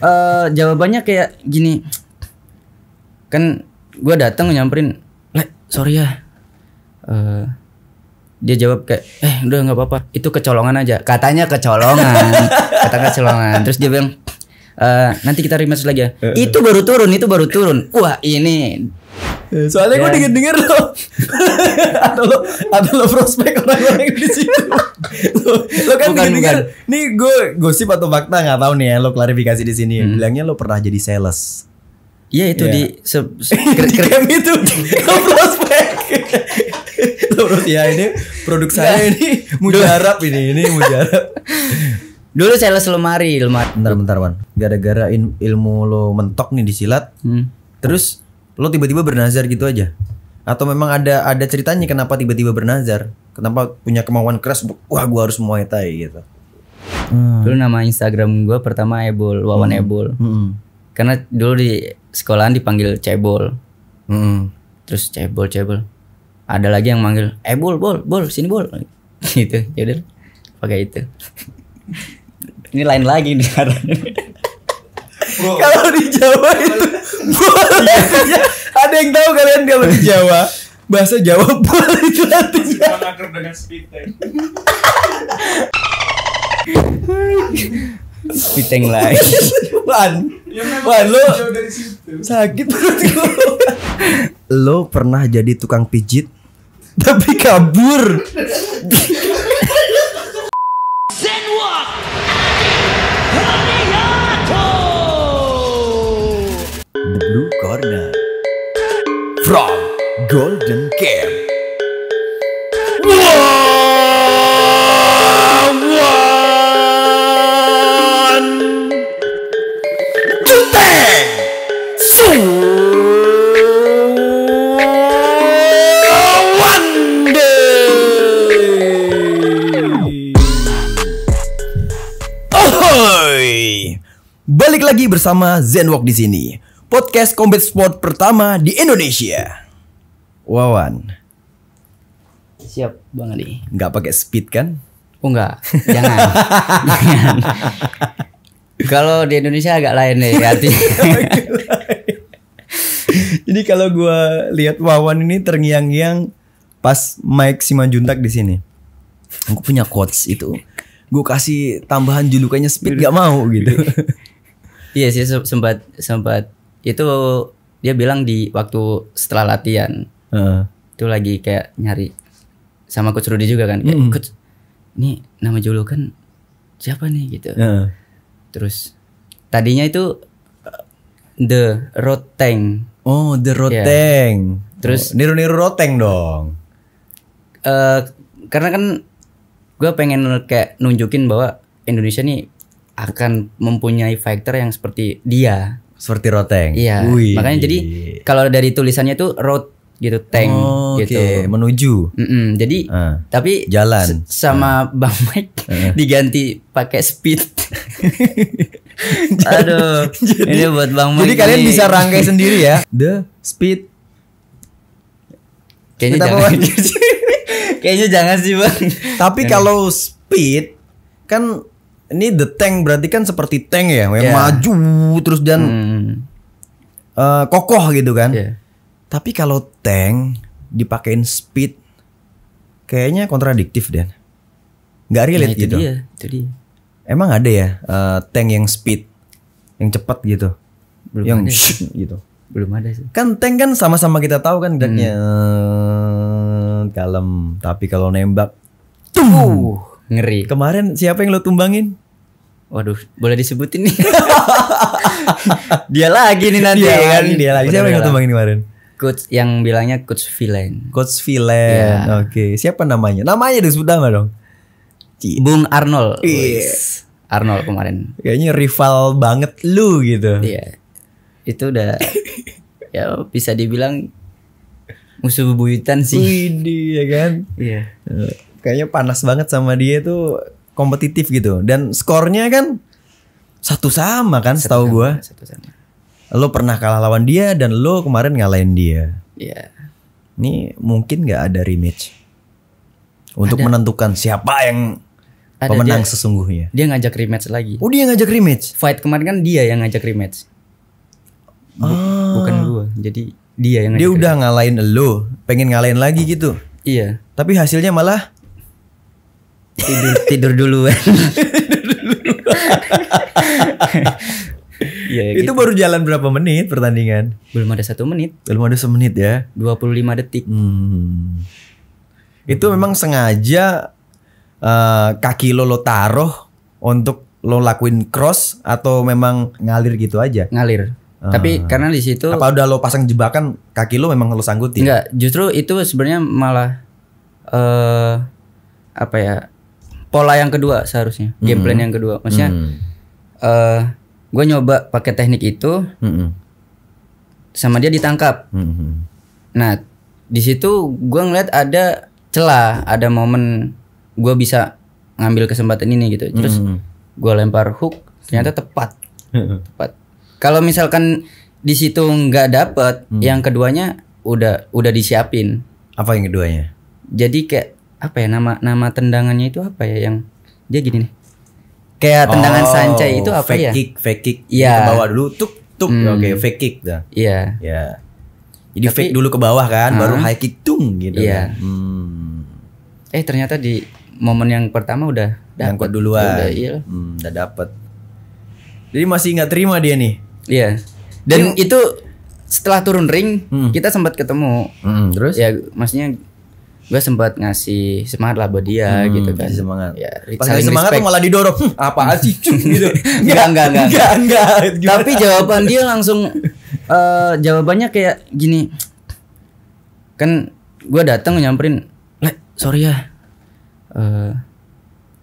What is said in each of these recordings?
uh, jawabannya kayak gini kan gue datang nyamperin le sorry ya uh, dia jawab kayak eh udah nggak apa-apa itu kecolongan aja katanya kecolongan kata kecolongan terus dia bilang Uh, nanti kita rematch lagi ya. itu baru turun, itu baru turun. Wah ini Eh, soalnya yeah. gue denger denger lo atau lo atau lo prospek orang-orang di situ. lo, lo kan denger denger. Nih gue gosip atau fakta nggak tahu nih ya. Lo klarifikasi di sini. Hmm. Bilangnya lo pernah jadi sales. Iya itu yeah. di se, se di itu lo prospek. Terus ya ini produk saya ini mujarab ini ini mujarab. Dulu sales lemari, lemari. Bentar bentar Wan. Gara-gara ilmu lo mentok nih di silat. Hmm. Terus Lo tiba-tiba bernazar gitu aja? Atau memang ada ada ceritanya kenapa tiba-tiba bernazar? Kenapa punya kemauan keras? Wah, gua harus muay thai gitu. Hmm. Dulu nama Instagram gua pertama Ebol, Wawan hmm. Ebol. Hmm. Karena dulu di sekolahan dipanggil Cebol. Hmm. Terus Cebol, Cebol. Ada lagi yang manggil, ebol eh, Bol, Bol, sini, Bol." gitu. Jadi ya pakai itu. Ini lain lagi nih kalau di Jawa itu boleh ya. ada yang tahu kalian kalau di Jawa bahasa Jawa boleh itu artinya Spiteng lain Wan ya, Wan lo Sakit perut Lo pernah jadi tukang pijit Tapi kabur Zenwalk Corner From Golden Camp Balik lagi bersama Zenwalk di sini podcast combat sport pertama di Indonesia. Wawan. Siap, Bang Ali. Enggak pakai speed kan? Oh enggak, jangan. jangan. Kalau di Indonesia agak lain deh artinya. Jadi kalau gue lihat Wawan ini terngiang-ngiang pas Mike Simanjuntak di sini. Aku punya quotes itu. Gue kasih tambahan julukannya speed gak mau gitu. Iya sih sempat sempat itu dia bilang di waktu setelah latihan uh. itu lagi kayak nyari sama coach Rudy juga kan kayak mm. coach ini nama julukan siapa nih gitu uh. terus tadinya itu eh, the roteng oh the roteng iya. yeah. terus oh, niru-niru roteng dong uh, karena kan gue pengen kayak nunjukin bahwa Indonesia nih akan mempunyai fighter yang seperti dia seperti roteng. Iya. Ui. Makanya jadi kalau dari tulisannya itu road gitu tank oh, gitu menuju mm -mm. jadi uh, tapi jalan sama uh. bang Mike uh. diganti pakai speed jadi, aduh jadi, ini buat bang Mike jadi ini. kalian bisa rangkai sendiri ya the speed kayaknya Kita jangan kayaknya jangan sih bang tapi kalau speed kan ini the tank berarti kan seperti tank ya, yang yeah. maju terus dan hmm. uh, kokoh gitu kan. Yeah. Tapi kalau tank dipakein speed kayaknya kontradiktif dan nggak relate nah, gitu. Dia, itu Emang ada ya uh, tank yang speed, yang cepat gitu, Belum yang ada. gitu. Belum ada sih. Kan tank kan sama-sama kita tahu kan hmm. kalem, tapi kalau nembak, tuh. Ngeri. Kemarin siapa yang lo tumbangin? Waduh, boleh disebutin nih. dia lagi nih nanti dia kan. Lagi, dia lagi. Siapa yang lo tumbangin kemarin? Coach yang bilangnya Coach Villain. Coach Villain. Yeah. Oke, okay. siapa namanya? Namanya disebut nama dong. Bung Arnold. Yes. Iya. Arnold kemarin. Kayaknya rival banget lu gitu. Iya. Itu udah ya bisa dibilang musuh bebuyutan sih. Widih ya kan? Iya. Yeah kayaknya panas banget sama dia itu kompetitif gitu dan skornya kan satu sama kan setahu gue satu sama lo pernah kalah lawan dia dan lo kemarin ngalahin dia iya ini mungkin nggak ada rematch untuk ada. menentukan siapa yang ada pemenang dia, sesungguhnya dia ngajak rematch lagi oh dia ngajak rematch fight kemarin kan dia yang ngajak rematch Bu, ah. bukan gue jadi dia yang dia udah rematch. ngalahin lo pengen ngalahin lagi gitu iya tapi hasilnya malah tidur tidur dulu iya, ya, itu gitu. baru jalan berapa menit pertandingan belum ada satu menit belum ada semenit ya 25 detik hmm. itu hmm. memang sengaja uh, kaki lo lo taruh untuk lo lakuin cross atau memang ngalir gitu aja ngalir ah. tapi karena di situ apa udah lo pasang jebakan kaki lo memang lo sanggutin enggak justru itu sebenarnya malah uh, apa ya pola yang kedua seharusnya mm-hmm. game plan yang kedua maksudnya mm-hmm. uh, eh, gue nyoba pakai teknik itu mm-hmm. sama dia ditangkap mm-hmm. nah di situ gue ngeliat ada celah ada momen gue bisa ngambil kesempatan ini gitu terus mm-hmm. gue lempar hook ternyata tepat tepat kalau misalkan di situ nggak dapet mm-hmm. yang keduanya udah udah disiapin apa yang keduanya jadi kayak apa ya nama nama tendangannya itu apa ya yang dia gini nih kayak tendangan oh, sancai itu apa fake ya kick fake kick ya ke bawah dulu tuk tuk hmm. oke okay, fake kick dah iya ya jadi Tapi, fake dulu ke bawah kan uh, baru high kick tung gitu iya. kan hmm. eh ternyata di momen yang pertama udah dapat Yang duluan udah, iya. hmm, udah dapet jadi masih nggak terima dia nih iya dan hmm. itu setelah turun ring hmm. kita sempat ketemu hmm, terus ya maksudnya gue sempat ngasih semangat lah buat dia hmm, gitu kan semangat ya Pas saling semangat respect. tuh malah didorong hm, apa sih gitu enggak enggak enggak enggak, enggak, enggak. tapi jawaban dia langsung uh, jawabannya kayak gini kan gue datang nyamperin le sorry ya uh,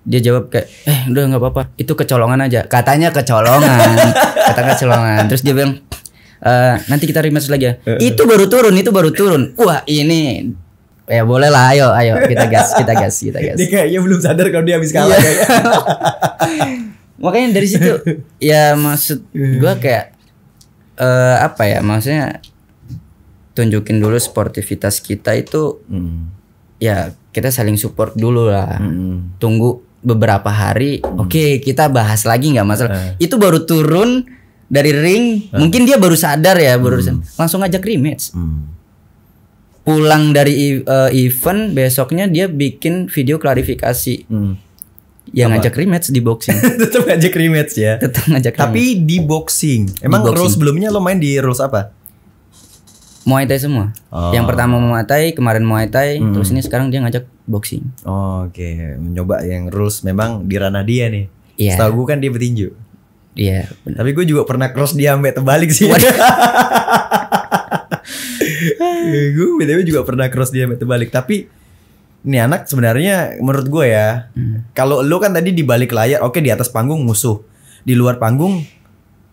dia jawab kayak eh udah nggak apa-apa itu kecolongan aja katanya kecolongan kata kecolongan terus dia bilang Uh, nanti kita rematch lagi ya. itu baru turun, itu baru turun. Wah, ini Ya boleh lah, ayo, ayo kita gas, kita gas, kita gas. Dia kayaknya belum sadar kalau dia habis kalah. ya. Makanya dari situ, ya maksud hmm. gue kayak uh, apa ya, maksudnya tunjukin dulu sportivitas kita itu, hmm. ya kita saling support dulu lah. Hmm. Tunggu beberapa hari, hmm. oke okay, kita bahas lagi nggak masalah. eh. Itu baru turun dari ring, eh. mungkin dia baru sadar ya, baru hmm. langsung ajak rematch. Hmm pulang dari uh, event besoknya dia bikin video klarifikasi. Hmm. Yang ngajak rematch di boxing. Tetap ngajak rematch ya. Tetap ngajak rematch. Tapi di boxing. Emang di boxing. rules sebelumnya lo main di rules apa? Muay Thai semua. Oh. Yang pertama Muay Thai, kemarin Muay Thai, hmm. terus ini sekarang dia ngajak boxing. Oh, Oke, okay. mencoba yang rules memang di ranah dia nih. Yeah. Setahu gue kan dia petinju. Iya. Yeah, Tapi gue juga pernah cross dia sampai terbalik sih. gue btw juga pernah cross dia balik tapi ini anak sebenarnya menurut gue ya hmm. kalau lo kan tadi di balik layar oke okay, di atas panggung musuh di luar panggung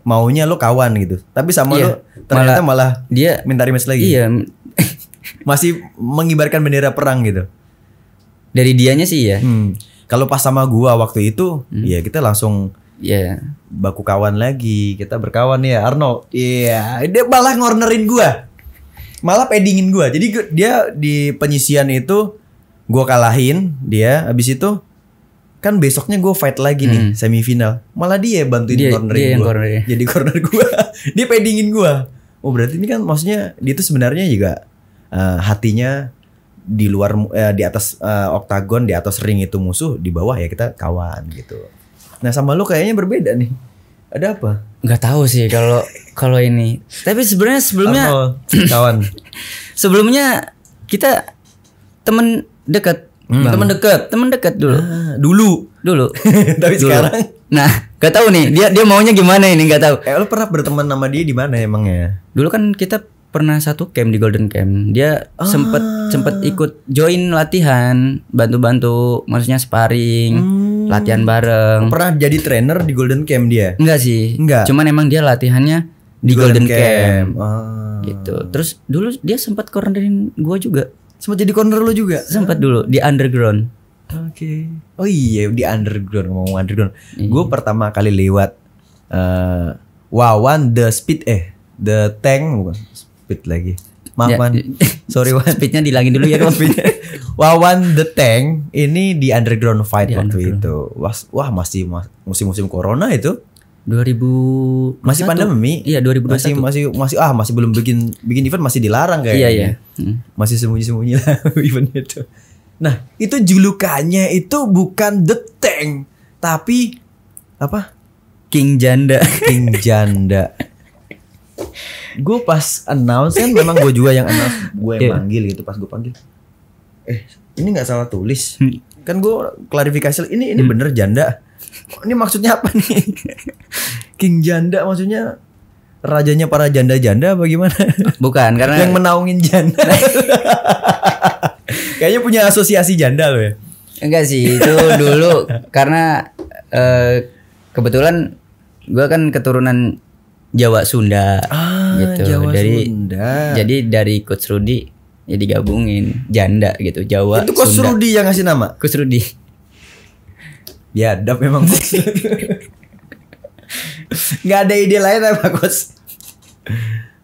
maunya lo kawan gitu tapi sama iya, lo ternyata malah, malah dia minta rematch lagi iya masih mengibarkan bendera perang gitu dari dianya sih ya hmm. kalau pas sama gue waktu itu hmm. ya kita langsung ya yeah. baku kawan lagi kita berkawan ya Arno iya yeah. dia malah ngornerin gue malah paddingin gue jadi gua, dia di penyisian itu gue kalahin dia abis itu kan besoknya gue fight lagi nih hmm. semifinal malah dia bantuin dia, cornering gue iya. jadi corner gue dia paddingin gue oh berarti ini kan maksudnya dia tuh sebenarnya juga uh, hatinya di luar uh, di atas uh, oktagon di atas ring itu musuh di bawah ya kita kawan gitu nah sama lu kayaknya berbeda nih ada apa? Gak tahu sih kalau kalau ini. Tapi sebenarnya sebelumnya kawan. sebelumnya kita temen dekat. Hmm. Temen dekat, temen dekat dulu. Ah, dulu, dulu. Tapi dulu. sekarang. Nah, gak tahu nih dia dia maunya gimana ini gak tahu. Eh, lo pernah berteman sama dia di mana ya? Dulu kan kita pernah satu camp di Golden Camp. Dia ah. sempet sempet ikut join latihan, bantu-bantu, maksudnya sparring. Hmm Hmm. latihan bareng. Pernah jadi trainer di Golden Camp dia? Enggak sih. Enggak. Cuman emang dia latihannya di, di Golden, Golden Camp. Camp. Ah. Gitu. Terus dulu dia sempat cornerin gua juga. Sempat jadi corner lo juga? Sempat dulu di underground. Oke. Okay. Oh iya di underground mau underground. Iya. Gue pertama kali lewat uh, Wawan the Speed eh the Tank bukan Speed lagi. Maaf man. Sorry Wan. Speednya dilangin dulu ya kan. Wawan the Tank ini di underground fight di waktu underground. itu. Wah, wah masih musim-musim corona itu. 2000 masih pandemi. Iya, 2021. Masih masih masih ah masih belum bikin bikin event masih dilarang kayaknya. Iya, iya. Hmm. Masih sembunyi-sembunyi lah event itu. Nah, itu julukannya itu bukan The Tank, tapi apa? King Janda. King Janda. gue pas announce kan memang gue juga yang announce gue yeah. Iya. manggil gitu pas gue panggil eh ini nggak salah tulis hmm. kan gue klarifikasi ini ini hmm. bener janda oh, ini maksudnya apa nih king janda maksudnya rajanya para janda-janda bagaimana Bukan karena yang menaungin janda. Kayaknya punya asosiasi janda loh ya. Enggak sih, itu dulu karena eh, kebetulan gue kan keturunan Jawa Sunda ah, gitu. Jawa dari Sunda. jadi dari Coach Rudi ya digabungin janda gitu Jawa itu Kusrudi yang ngasih nama Kusrudi biadab ya, memang nggak ada ide lain apa Kus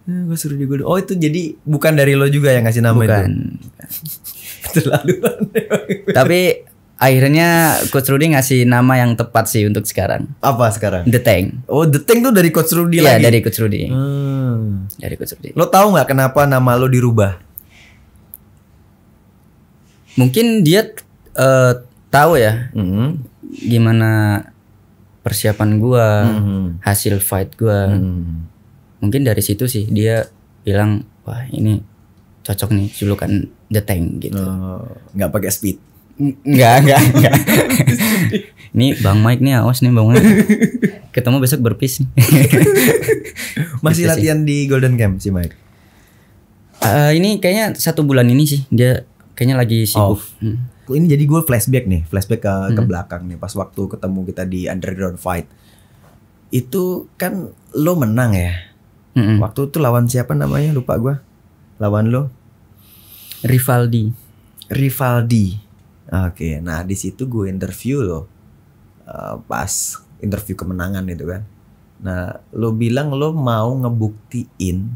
eh, Kusrudi gue oh itu jadi bukan dari lo juga yang ngasih nama bukan. itu terlalu tapi akhirnya Coach Rudy ngasih nama yang tepat sih untuk sekarang. Apa sekarang? The Tank. Oh, The Tank tuh dari Coach Rudy ya, lagi. Iya, dari Coach Rudy. Hmm. Ah. Dari Coach Rudy. Lo tau nggak kenapa nama lo dirubah? mungkin dia uh, tahu ya mm-hmm. gimana persiapan gua, mm-hmm. hasil fight gua. Mm-hmm. Mungkin dari situ sih dia bilang, "Wah, ini cocok nih julukan The Tank gitu." Oh, nggak pakai speed. Nggak, nggak, nggak. ini Bang Mike nih awas nih Bang Ketemu besok berpis Masih gitu latihan di Golden Camp si Mike. Uh, ini kayaknya satu bulan ini sih dia kayaknya lagi sibuk. Hmm. Ini jadi gue flashback nih, flashback ke, hmm. ke belakang nih pas waktu ketemu kita di underground fight. Itu kan lo menang ya. Hmm. Waktu itu lawan siapa namanya lupa gue. Lawan lo? Rivaldi. Rivaldi. Oke, okay. nah di situ gue interview lo uh, pas interview kemenangan itu kan. Nah, lo bilang lo mau ngebuktiin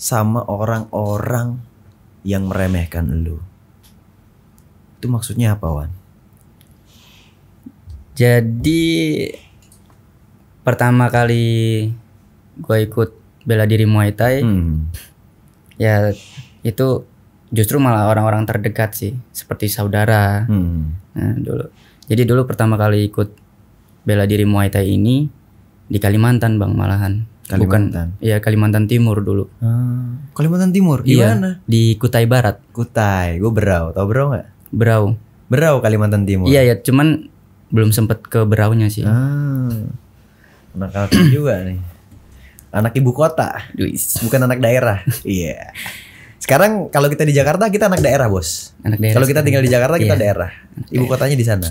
sama orang-orang yang meremehkan lu. Itu maksudnya apa, Wan? Jadi pertama kali gue ikut bela diri Muay Thai, hmm. ya itu justru malah orang-orang terdekat sih, seperti saudara. Hmm. Nah, dulu. Jadi dulu pertama kali ikut bela diri Muay Thai ini di Kalimantan, Bang, malahan. Kalimantan. Bukan, iya Kalimantan Timur dulu. Hmm. Kalimantan Timur. Di iya, mana? Di Kutai Barat. Kutai. Gue Berau. Tau Berau nggak? Berau. Berau Kalimantan Timur. Iya ya, cuman belum sempet ke Beraunya sih. Hmm. Ah, anak juga nih. Anak ibu kota. Bukan anak daerah. Iya. yeah. Sekarang kalau kita di Jakarta kita anak daerah, Bos. Anak daerah. Kalau kita tinggal di Jakarta iya. kita daerah. Ibu kotanya di sana.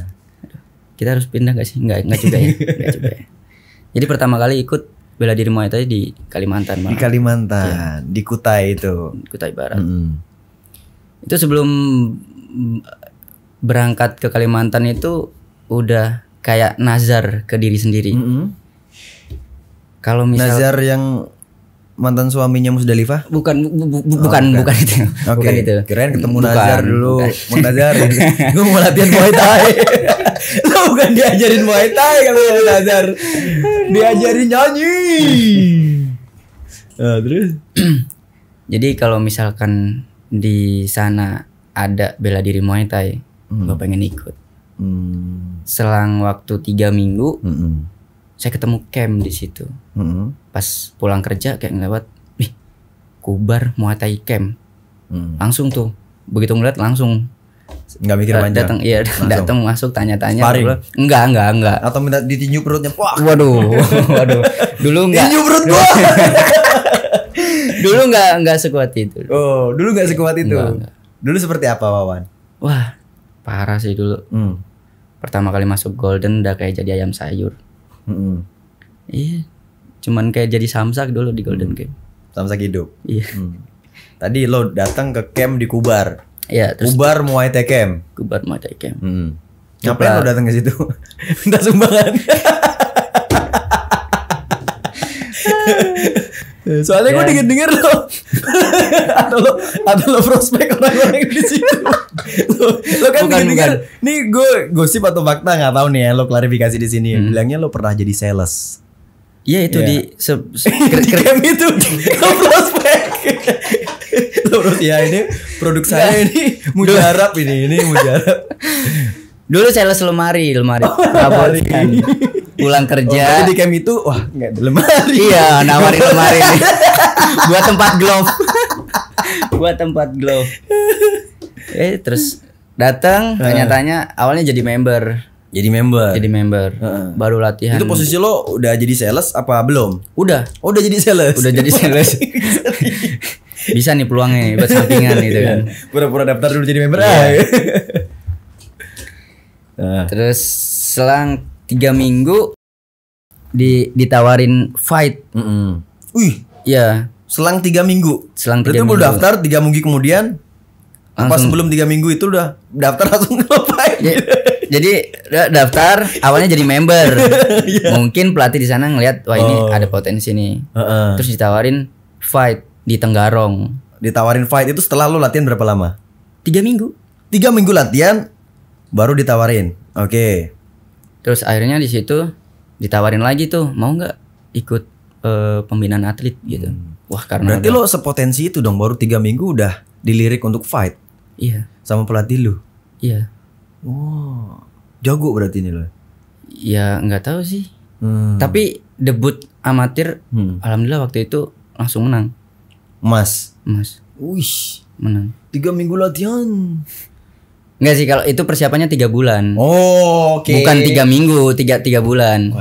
Kita harus pindah gak sih? Enggak, enggak juga ya. Enggak juga ya. Jadi pertama kali ikut bela diri Muay Thai di Kalimantan Di Kalimantan, ya. di Kutai itu. Kutai Barat. Mm -hmm. Itu sebelum berangkat ke Kalimantan itu udah kayak nazar ke diri sendiri. Mm -hmm. Kalau misal Nazar yang mantan suaminya Musdalifah? Bukan bu, bu, bu, oh, bukan, bukan itu. Okay. Bukan itu. keren ketemu bukan, Nazar dulu. Bukan. Mau Nazar. Gue mau latihan Muay Thai. bukan diajarin Muay Thai kalau yang belajar Diajarin nyanyi. Nah, terus jadi kalau misalkan di sana ada bela diri Muay Thai, hmm. gue pengen ikut. Hmm. Selang waktu tiga minggu, hmm. saya ketemu camp di situ. Hmm. Pas pulang kerja kayak ngelewat, kubar Muay Thai camp. Hmm. Langsung tuh, begitu ngeliat langsung nggak mikir eh, panjang datang iya datang masuk tanya-tanya enggak enggak enggak atau minta ditinju perutnya Wah. waduh waduh dulu enggak tinju perut gua dulu enggak enggak sekuat itu oh dulu enggak sekuat itu enggak, enggak. dulu seperti apa Wawan wah parah sih dulu hmm. pertama kali masuk Golden udah kayak jadi ayam sayur hmm. iya cuman kayak jadi samsak dulu di Golden hmm. Game samsak hidup iya hmm. tadi lo datang ke camp di Kubar Ya, terus Ubar Muay Thai Camp. Ubar Muay Thai Camp. Hmm. Ngapain lo datang ke situ? Minta sumbangan. Soalnya yeah. gue ya. denger denger lo ada lo ada lo prospek orang-orang di situ. Lo, lo kan bukan, denger Nih gue gosip atau fakta nggak tahu nih ya. Lo klarifikasi di sini. Hmm. Bilangnya lo pernah jadi sales. Iya itu yeah. di se, se, di camp itu. Lo terus ya ini produk saya Nggak. ini mujarab ini ini mujarab dulu sales lemari lemari oh, pulang kerja oh, di camp itu wah nggak ada lemari iya nawarin lemari nih buat tempat glove buat tempat glove eh terus datang ah. tanya-tanya awalnya jadi member jadi member. Jadi member. uh Baru latihan. Itu posisi lo udah jadi sales apa belum? Udah. Oh, udah jadi sales. Udah jadi sales. Bisa nih peluangnya buat sampingan gitu iya. kan. Pura-pura daftar dulu jadi member. Yeah. Iya. uh. Terus selang tiga minggu di ditawarin fight. Mm -mm. Wih. Iya. Selang tiga minggu. Selang tiga Berarti minggu. Berarti daftar tiga minggu kemudian. Langsung. Pas sebelum tiga minggu itu udah daftar langsung ke fight. Yeah jadi daftar awalnya jadi member. yeah. Mungkin pelatih di sana ngelihat wah ini oh. ada potensi nih. Uh -uh. Terus ditawarin fight di Tenggarong. Ditawarin fight itu setelah lu latihan berapa lama? Tiga minggu. Tiga minggu latihan baru ditawarin. Oke. Okay. Terus akhirnya di situ ditawarin lagi tuh mau nggak ikut uh, pembinaan atlet gitu. Hmm. Wah karena berarti lo sepotensi itu dong baru tiga minggu udah dilirik untuk fight. Iya. Sama pelatih lu. Iya. Wah, oh. Jago berarti ini loh. Ya nggak tahu sih. Hmm. Tapi debut amatir, hmm. alhamdulillah waktu itu langsung menang. Mas. Mas. Wih, menang. Tiga minggu latihan. Enggak sih kalau itu persiapannya tiga bulan. Oh, oke. Okay. Bukan tiga minggu, tiga tiga bulan.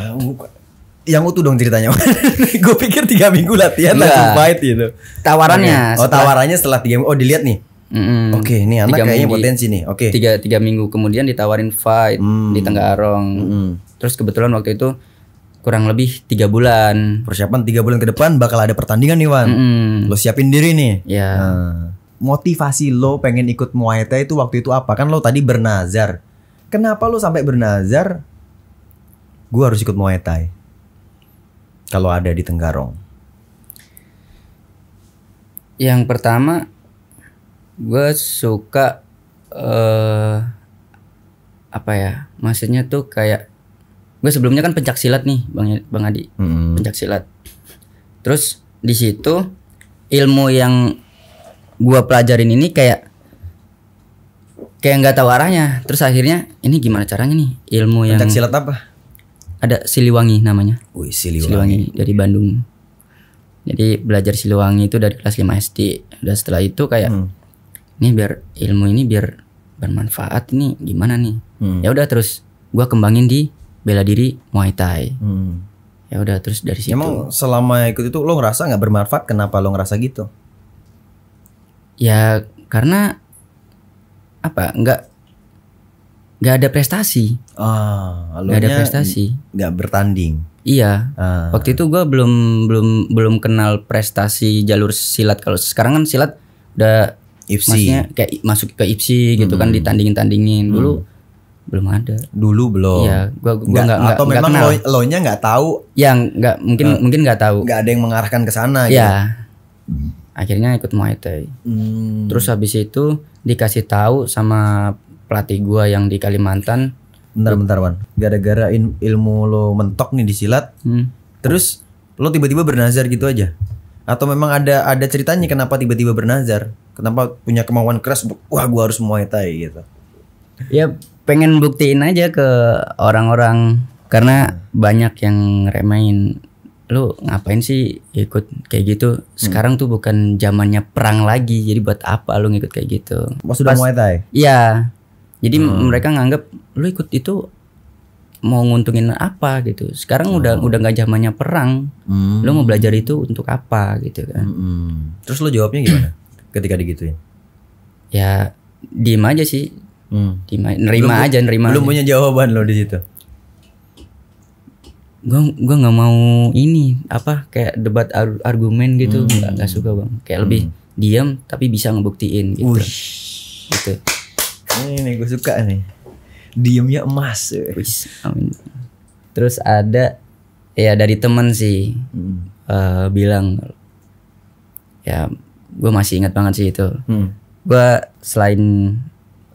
yang utuh dong ceritanya. gue pikir tiga minggu latihan iya. langsung fight gitu. Tawarannya. Oh, setelah, tawarannya setelah tiga minggu. Oh, dilihat nih. Mm, Oke, ini anak kayaknya minggu, potensi nih. Oke. Okay. Tiga tiga minggu kemudian ditawarin fight mm. di Tenggarong. Mm. Terus kebetulan waktu itu kurang lebih tiga bulan. Persiapan tiga bulan ke depan bakal ada pertandingan nih Wan. Mm. Lo siapin diri nih. Ya. Nah, motivasi lo pengen ikut Muay Thai itu waktu itu apa? Kan lo tadi bernazar. Kenapa lo sampai bernazar? Gue harus ikut Muay Thai. Kalau ada di Tenggarong. Yang pertama gue suka uh, apa ya maksudnya tuh kayak gue sebelumnya kan pencak silat nih bang bang Adi hmm. pencak silat terus di situ ilmu yang gue pelajarin ini kayak kayak nggak tahu arahnya terus akhirnya ini gimana caranya nih ilmu pencak yang pencak silat apa ada Siliwangi namanya Wih, Siliwangi. Siliwangi dari Bandung jadi belajar Siliwangi itu dari kelas 5 SD dan setelah itu kayak hmm ini biar ilmu ini biar bermanfaat ini gimana nih hmm. ya udah terus gue kembangin di bela diri muay thai hmm. ya udah terus dari situ emang selama ikut itu lo ngerasa nggak bermanfaat kenapa lo ngerasa gitu ya karena apa nggak nggak ada prestasi ah oh, nggak ada prestasi nggak bertanding iya ah. waktu itu gue belum belum belum kenal prestasi jalur silat kalau sekarang kan silat udah IPSI. Maksudnya kayak masuk ke IPSI gitu kan hmm. ditandingin-tandingin. Hmm. Dulu hmm belum ada dulu belum ya gua gua nggak, nggak atau memang lo lo nya nggak tahu yang nggak mungkin uh, mungkin nggak tahu nggak ada yang mengarahkan ke sana gitu. ya gitu. akhirnya ikut muay thai hmm. terus habis itu dikasih tahu sama pelatih gua yang di Kalimantan bentar bentar wan gara-gara ilmu lo mentok nih di silat hmm. terus lo tiba-tiba bernazar gitu aja atau memang ada ada ceritanya kenapa tiba-tiba bernazar kenapa punya kemauan keras wah gue harus muay thai gitu ya pengen buktiin aja ke orang-orang karena hmm. banyak yang remain lu ngapain sih ikut kayak gitu hmm. sekarang hmm. tuh bukan zamannya perang lagi jadi buat apa lu ngikut kayak gitu pas sudah muay thai iya jadi hmm. mereka nganggap lu ikut itu mau nguntungin apa gitu. Sekarang oh. udah udah nggak zamannya perang. Hmm. Lo mau belajar itu untuk apa gitu kan? Hmm. Terus lo jawabnya gimana ketika digituin? Ya diem aja sih. Hmm. Diem, nerima belum, aja, nerima. Belum aja. punya jawaban lo di situ. gua gua nggak mau ini apa kayak debat ar argumen gitu hmm. nggak hmm. suka bang. Kayak hmm. lebih diam tapi bisa ngebuktiin gitu. Gitu. Ini nih gue suka nih diemnya emas eh. Wis, amin terus ada ya dari temen sih hmm. uh, bilang ya gue masih ingat banget sih itu hmm. gue selain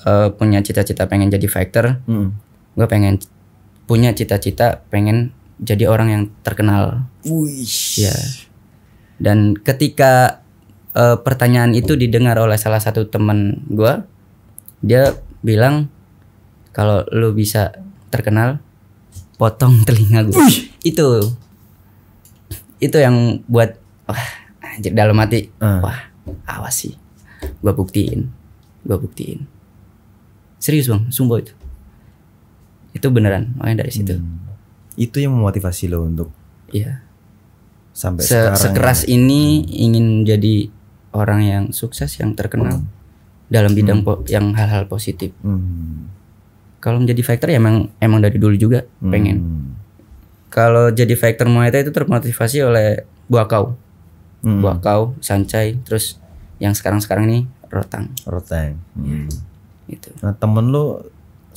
uh, punya cita-cita pengen jadi fighter hmm. gue pengen punya cita-cita pengen jadi orang yang terkenal Uish. ya dan ketika uh, pertanyaan itu didengar oleh salah satu temen gue dia bilang kalau lu bisa terkenal potong telinga gue itu itu yang buat wah anjir dalam hati uh. wah awas sih gue buktiin gue buktiin serius bang sumpah itu itu beneran makanya dari situ hmm. itu yang memotivasi lo untuk iya sampai Se sekarang sekeras ya. ini hmm. ingin jadi orang yang sukses yang terkenal hmm. dalam bidang hmm. yang hal-hal positif hmm. Kalau menjadi fighter ya emang emang dari dulu juga hmm. pengen. Kalau jadi fighter Muay Thai itu termotivasi oleh kau, Hmm. kau, Sancai, terus yang sekarang-sekarang ini Rotang. Rotang. Hmm. Itu. Nah, temen lu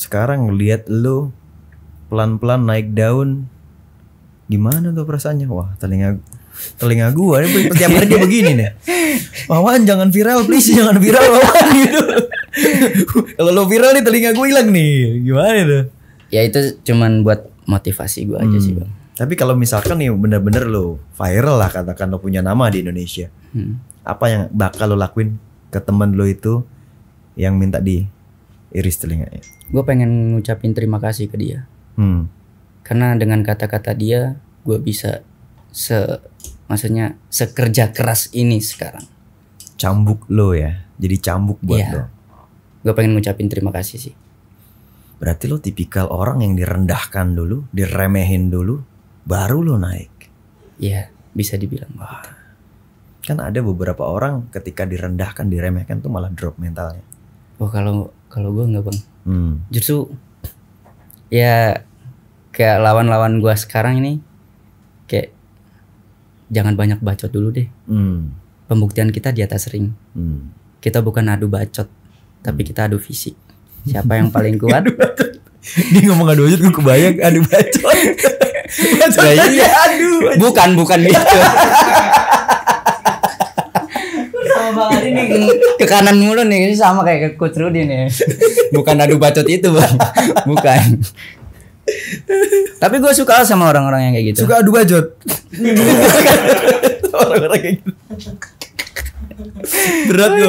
sekarang ngelihat lu pelan-pelan naik daun gimana tuh perasaannya? Wah, telinga telinga gua ini setiap hari dia begini nih. Wawan jangan viral please, jangan viral Wawan gitu. Kalau lo viral nih telinga gue hilang nih. Gimana tuh? Ya itu cuman buat motivasi gue aja sih hmm. bang. Tapi kalau misalkan nih bener-bener lo viral lah katakan lo punya nama di Indonesia. Hmm. Apa yang bakal lo lakuin ke temen lo itu yang minta di iris telinganya? Gue pengen ngucapin terima kasih ke dia. Hmm. Karena dengan kata-kata dia gue bisa se maksudnya sekerja keras ini sekarang. Cambuk lo ya. Jadi cambuk buat yeah. lo gue pengen ngucapin terima kasih sih berarti lo tipikal orang yang direndahkan dulu diremehin dulu baru lo naik iya bisa dibilang Wah. Gitu. kan ada beberapa orang ketika direndahkan diremehkan tuh malah drop mentalnya Wah kalau kalau gue nggak bang hmm. justru ya kayak lawan-lawan gue sekarang ini kayak jangan banyak bacot dulu deh hmm. pembuktian kita di atas ring hmm. kita bukan adu bacot tapi kita adu fisik siapa yang paling kuat dia ngomong adu wajud gue kebayang adu bacot bacot nah, adu bukan bukan gitu banget ini ke kanan mulu nih ini sama kayak ke coach Rudy nih bukan adu bacot itu bang bukan tapi gue suka sama orang-orang yang kayak gitu suka adu bacot orang-orang kayak gitu berat gue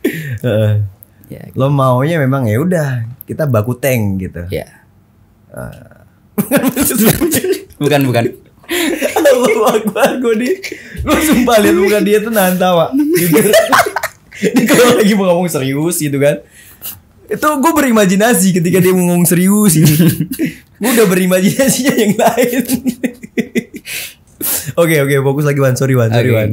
ya, gitu. lo maunya memang ya udah kita baku tank gitu ya uh. bukan bukan Allah Akbar gue di gue sumpah liat muka dia tuh nahan tawa dia kalau lagi mau ngomong serius gitu kan itu gue berimajinasi ketika dia mau ngomong serius gitu. gue udah berimajinasinya yang lain Oke oke fokus lagi Wan. Sorry Wan. Sorry okay, Wan.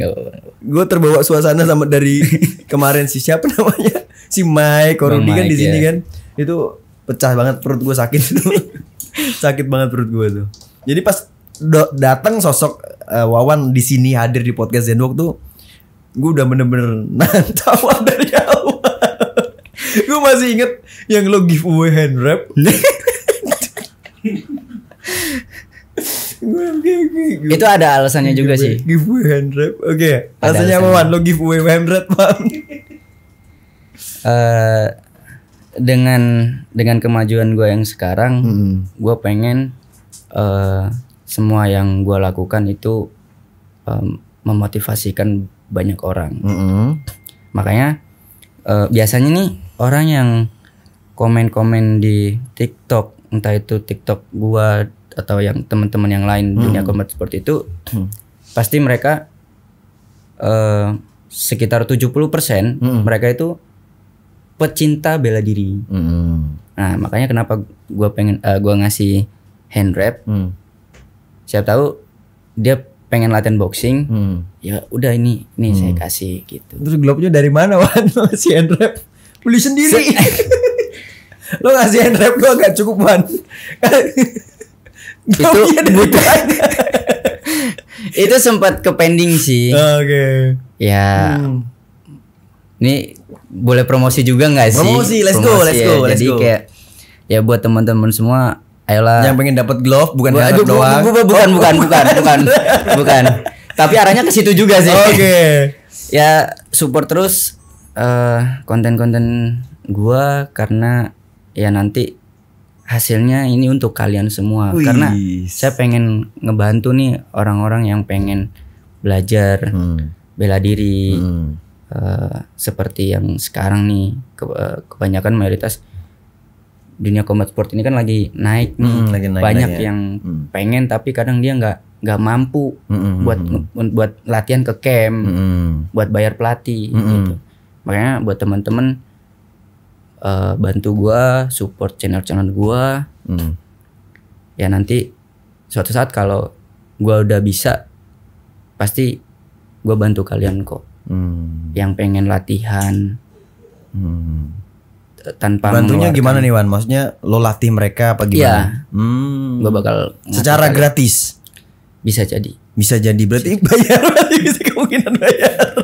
Gue terbawa suasana sama dari kemarin si siapa namanya? Si Mike Korudi kan di sini yeah. kan. Itu pecah banget perut gue sakit sakit banget perut gue tuh. Jadi pas datang sosok uh, Wawan di sini hadir di podcast Zenwalk tuh gue udah bener-bener nantawa dari awal. gue masih inget yang lo giveaway hand wrap itu ada alasannya juga sih. Giveaway hundred, oke. Alasannya apa man? Lo giveaway hundred man? uh, eh, dengan dengan kemajuan gue yang sekarang, hmm. gue pengen eh, semua yang gue lakukan itu um, memotivasikan banyak orang. Hmm. Makanya biasanya nih orang yang komen-komen di TikTok, entah itu TikTok gue atau yang teman-teman yang lain hmm. dunia combat sport itu hmm. pasti mereka uh, sekitar 70% hmm. mereka itu pecinta bela diri. Hmm. Nah, makanya kenapa gua pengen uh, gua ngasih hand wrap. Hmm. Siapa tahu dia pengen latihan boxing, hmm. ya udah ini nih hmm. saya kasih gitu. Terus glove-nya dari mana Wan? si hand wrap? Beli sendiri. lo ngasih hand wrap gua gak cukup Wan. itu oh, iya, butuh itu sempat ke pending sih oh, oke okay. ya hmm. ini boleh promosi juga nggak sih promosi let's promosi, go let's ya. go let's jadi go. kayak ya buat teman-teman semua ayolah yang pengen dapat glove bukan Bu, aduh, doang gua, bukan, bukan bukan bukan bukan bukan tapi arahnya ke situ juga sih oke okay. ya support terus eh, konten-konten uh, konten -konten gua karena ya nanti hasilnya ini untuk kalian semua Wih. karena saya pengen ngebantu nih orang-orang yang pengen belajar hmm. bela diri hmm. uh, seperti yang sekarang nih ke, eh, kebanyakan mayoritas dunia combat sport ini kan lagi naik nih hmm, lagi naik, banyak naik, ya. yang hmm. pengen tapi kadang dia nggak nggak mampu hmm, hmm buat hmm. hmm. buat latihan ke camp hmm. hmm. buat bayar pelatih hmm. gitu makanya buat teman-teman Eh, bantu gua, support channel-channel gua, hmm. ya nanti suatu saat kalau gua udah bisa pasti gua bantu kalian kok hmm. yang pengen latihan hmm tanpa bantunya gimana nih Wan? Maksudnya lo latih mereka apa gimana? Iya. Hmm. Gue bakal secara kalian. gratis. Bisa jadi. Bisa jadi berarti bisa. bayar bisa kemungkinan bayar.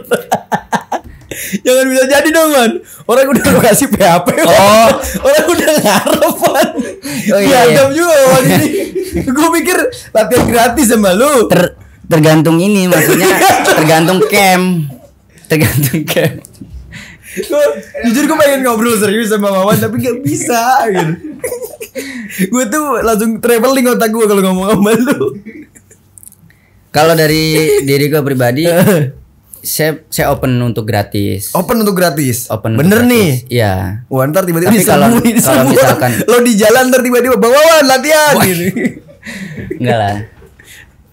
Jangan bisa jadi dong, Man. Orang udah kasih PHP. Oh, orang udah ngarep, Man. Oh, iya, iya. juga Man Gue pikir latihan gratis sama lu. Ter tergantung ini maksudnya tergantung camp. Tergantung camp. Gua, jujur gue pengen ngobrol serius sama Mawan tapi gak bisa gitu. gue tuh langsung traveling otak gue kalau ngomong sama lu. Kalau dari diri gue pribadi saya saya open untuk gratis. Open untuk gratis. Open. Bener gratis. nih. Iya. Wah ntar tiba-tiba Tapi kalau kalau misalkan lo di jalan ntar tiba-tiba wan latihan. Gitu. Enggak lah.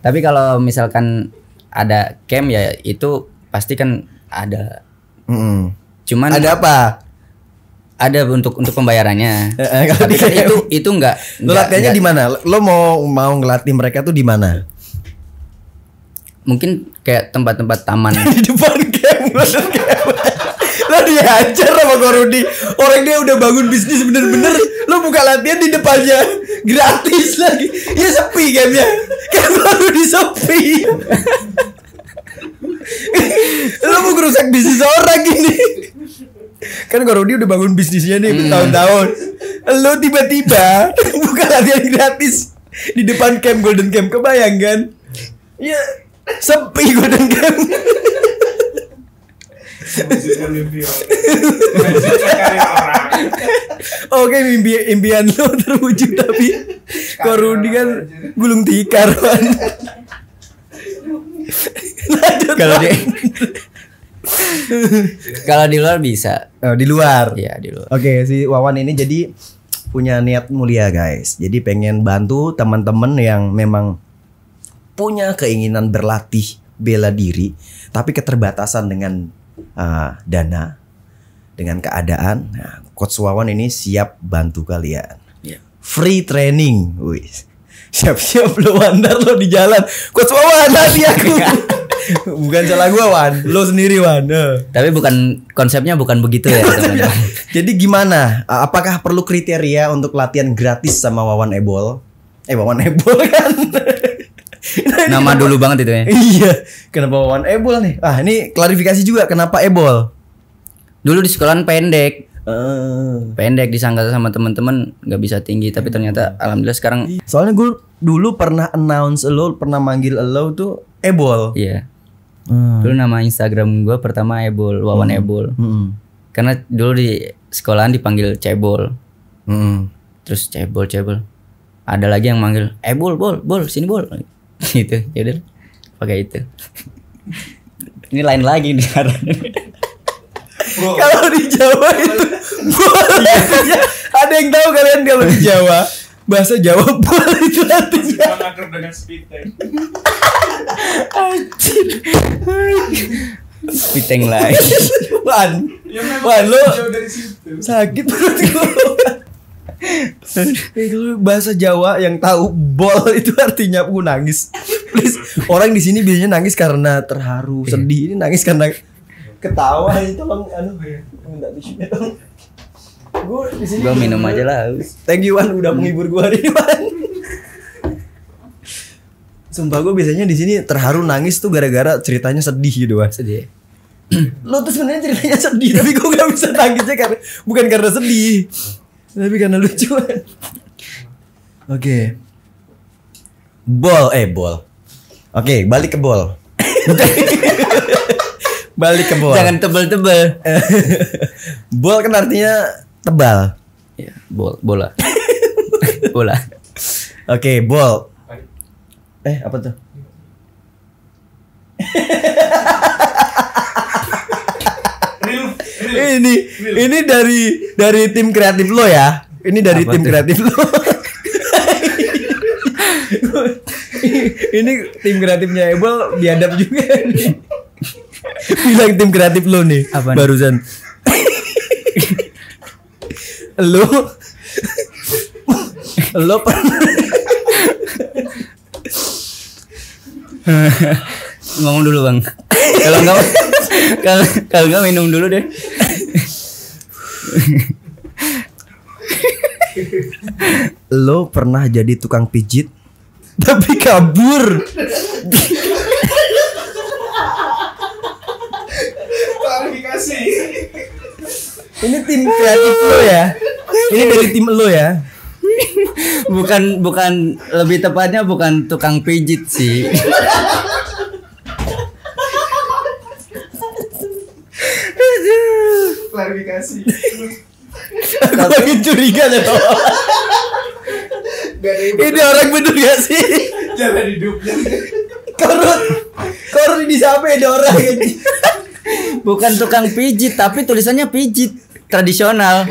Tapi kalau misalkan ada camp ya itu pasti kan ada. Mm -hmm. Cuman ada apa? ada untuk untuk pembayarannya. Eh, eh, kan itu itu enggak. Lo latihannya di mana? Lo mau mau ngelatih mereka tuh di mana? mungkin kayak tempat-tempat taman di depan camp lo dihajar sama gue Rudy, orang dia udah bangun bisnis bener-bener lo buka latihan di depannya gratis lagi ya sepi gamenya kayak baru di sepi lo mau ngerusak bisnis orang gini kan gue udah bangun bisnisnya nih hmm. bertahun-tahun lo tiba-tiba buka latihan gratis di depan camp Golden Camp kebayang kan ya sepi gue denger Oke mimpi impian lo terwujud tapi kau Rudi kan gulung tikar kan. Kalau di kalau di luar bisa. Oh, di luar. Iya di luar. Oke si Wawan ini jadi punya niat mulia guys. Jadi pengen bantu teman-teman yang memang punya keinginan berlatih bela diri, tapi keterbatasan dengan uh, dana, dengan keadaan, nah, Coach Wawan ini siap bantu kalian. Yeah. Free training, wih. Siap-siap lo wander lo di jalan, Coach Wawan tadi aku. bukan salah gue Wan, lo sendiri Wan. Eh. Tapi bukan konsepnya bukan begitu ya. teman-teman. Jadi gimana? Apakah perlu kriteria untuk latihan gratis sama Wawan Ebol? Eh Wawan Ebol kan? nama dulu banget itu ya iya kenapa wawan ebol nih ah ini klarifikasi juga kenapa ebol dulu di sekolahan pendek Uh. pendek disangka sama temen-temen nggak bisa tinggi tapi hmm. ternyata alhamdulillah sekarang soalnya gue dulu pernah announce lo pernah manggil lo tuh ebol iya yeah. Hmm. uh. dulu nama instagram gue pertama ebol wawan hmm. ebol hmm. karena dulu di sekolahan dipanggil cebol hmm. terus cebol cebol ada lagi yang manggil ebol eh, bol bol sini bol gitu ya udah pakai itu ini lain lagi nih kalau di Jawa itu boleh ada yang tahu kalian kalau di Jawa bahasa Jawa boleh itu artinya anjir Piteng lain, ya Wan Wan lo sakit perut gue itu bahasa Jawa yang tahu bol itu artinya aku nangis. Please, orang di sini biasanya nangis karena terharu, iya. sedih. Ini nangis karena ketawa. Ini tolong anu minta tisu Gue di minum aja lah. Thank you Wan udah menghibur gue hari ini Wan. Sumpah gue biasanya di sini terharu nangis tuh gara-gara ceritanya sedih gitu Wan. Sedih ya? lo tuh sebenarnya ceritanya sedih tapi gue gak bisa nangisnya karena bukan karena sedih tapi karena lucu oke okay. bol eh bol oke okay, balik ke bol balik ke bol jangan tebel-tebel bol kan artinya tebal iya, bol bola bola oke okay, bol eh apa tuh ini ini dari dari tim kreatif lo ya. Ini dari Apa tim tuh? kreatif lo. ini tim kreatifnya Ebel biadab juga Bilang tim kreatif lo nih Apa barusan. lo lo pernah ngomong dulu bang kalau nggak kalau kalau nggak minum dulu deh lo pernah jadi tukang pijit tapi kabur ini tim kreatif lo ya ini dari tim lo ya bukan bukan lebih tepatnya bukan tukang pijit sih klarifikasi aku lagi curiga deh ini orang bener gak sih jangan hidupnya korut korut di sampai ada orang ini. bukan tukang pijit tapi tulisannya pijit tradisional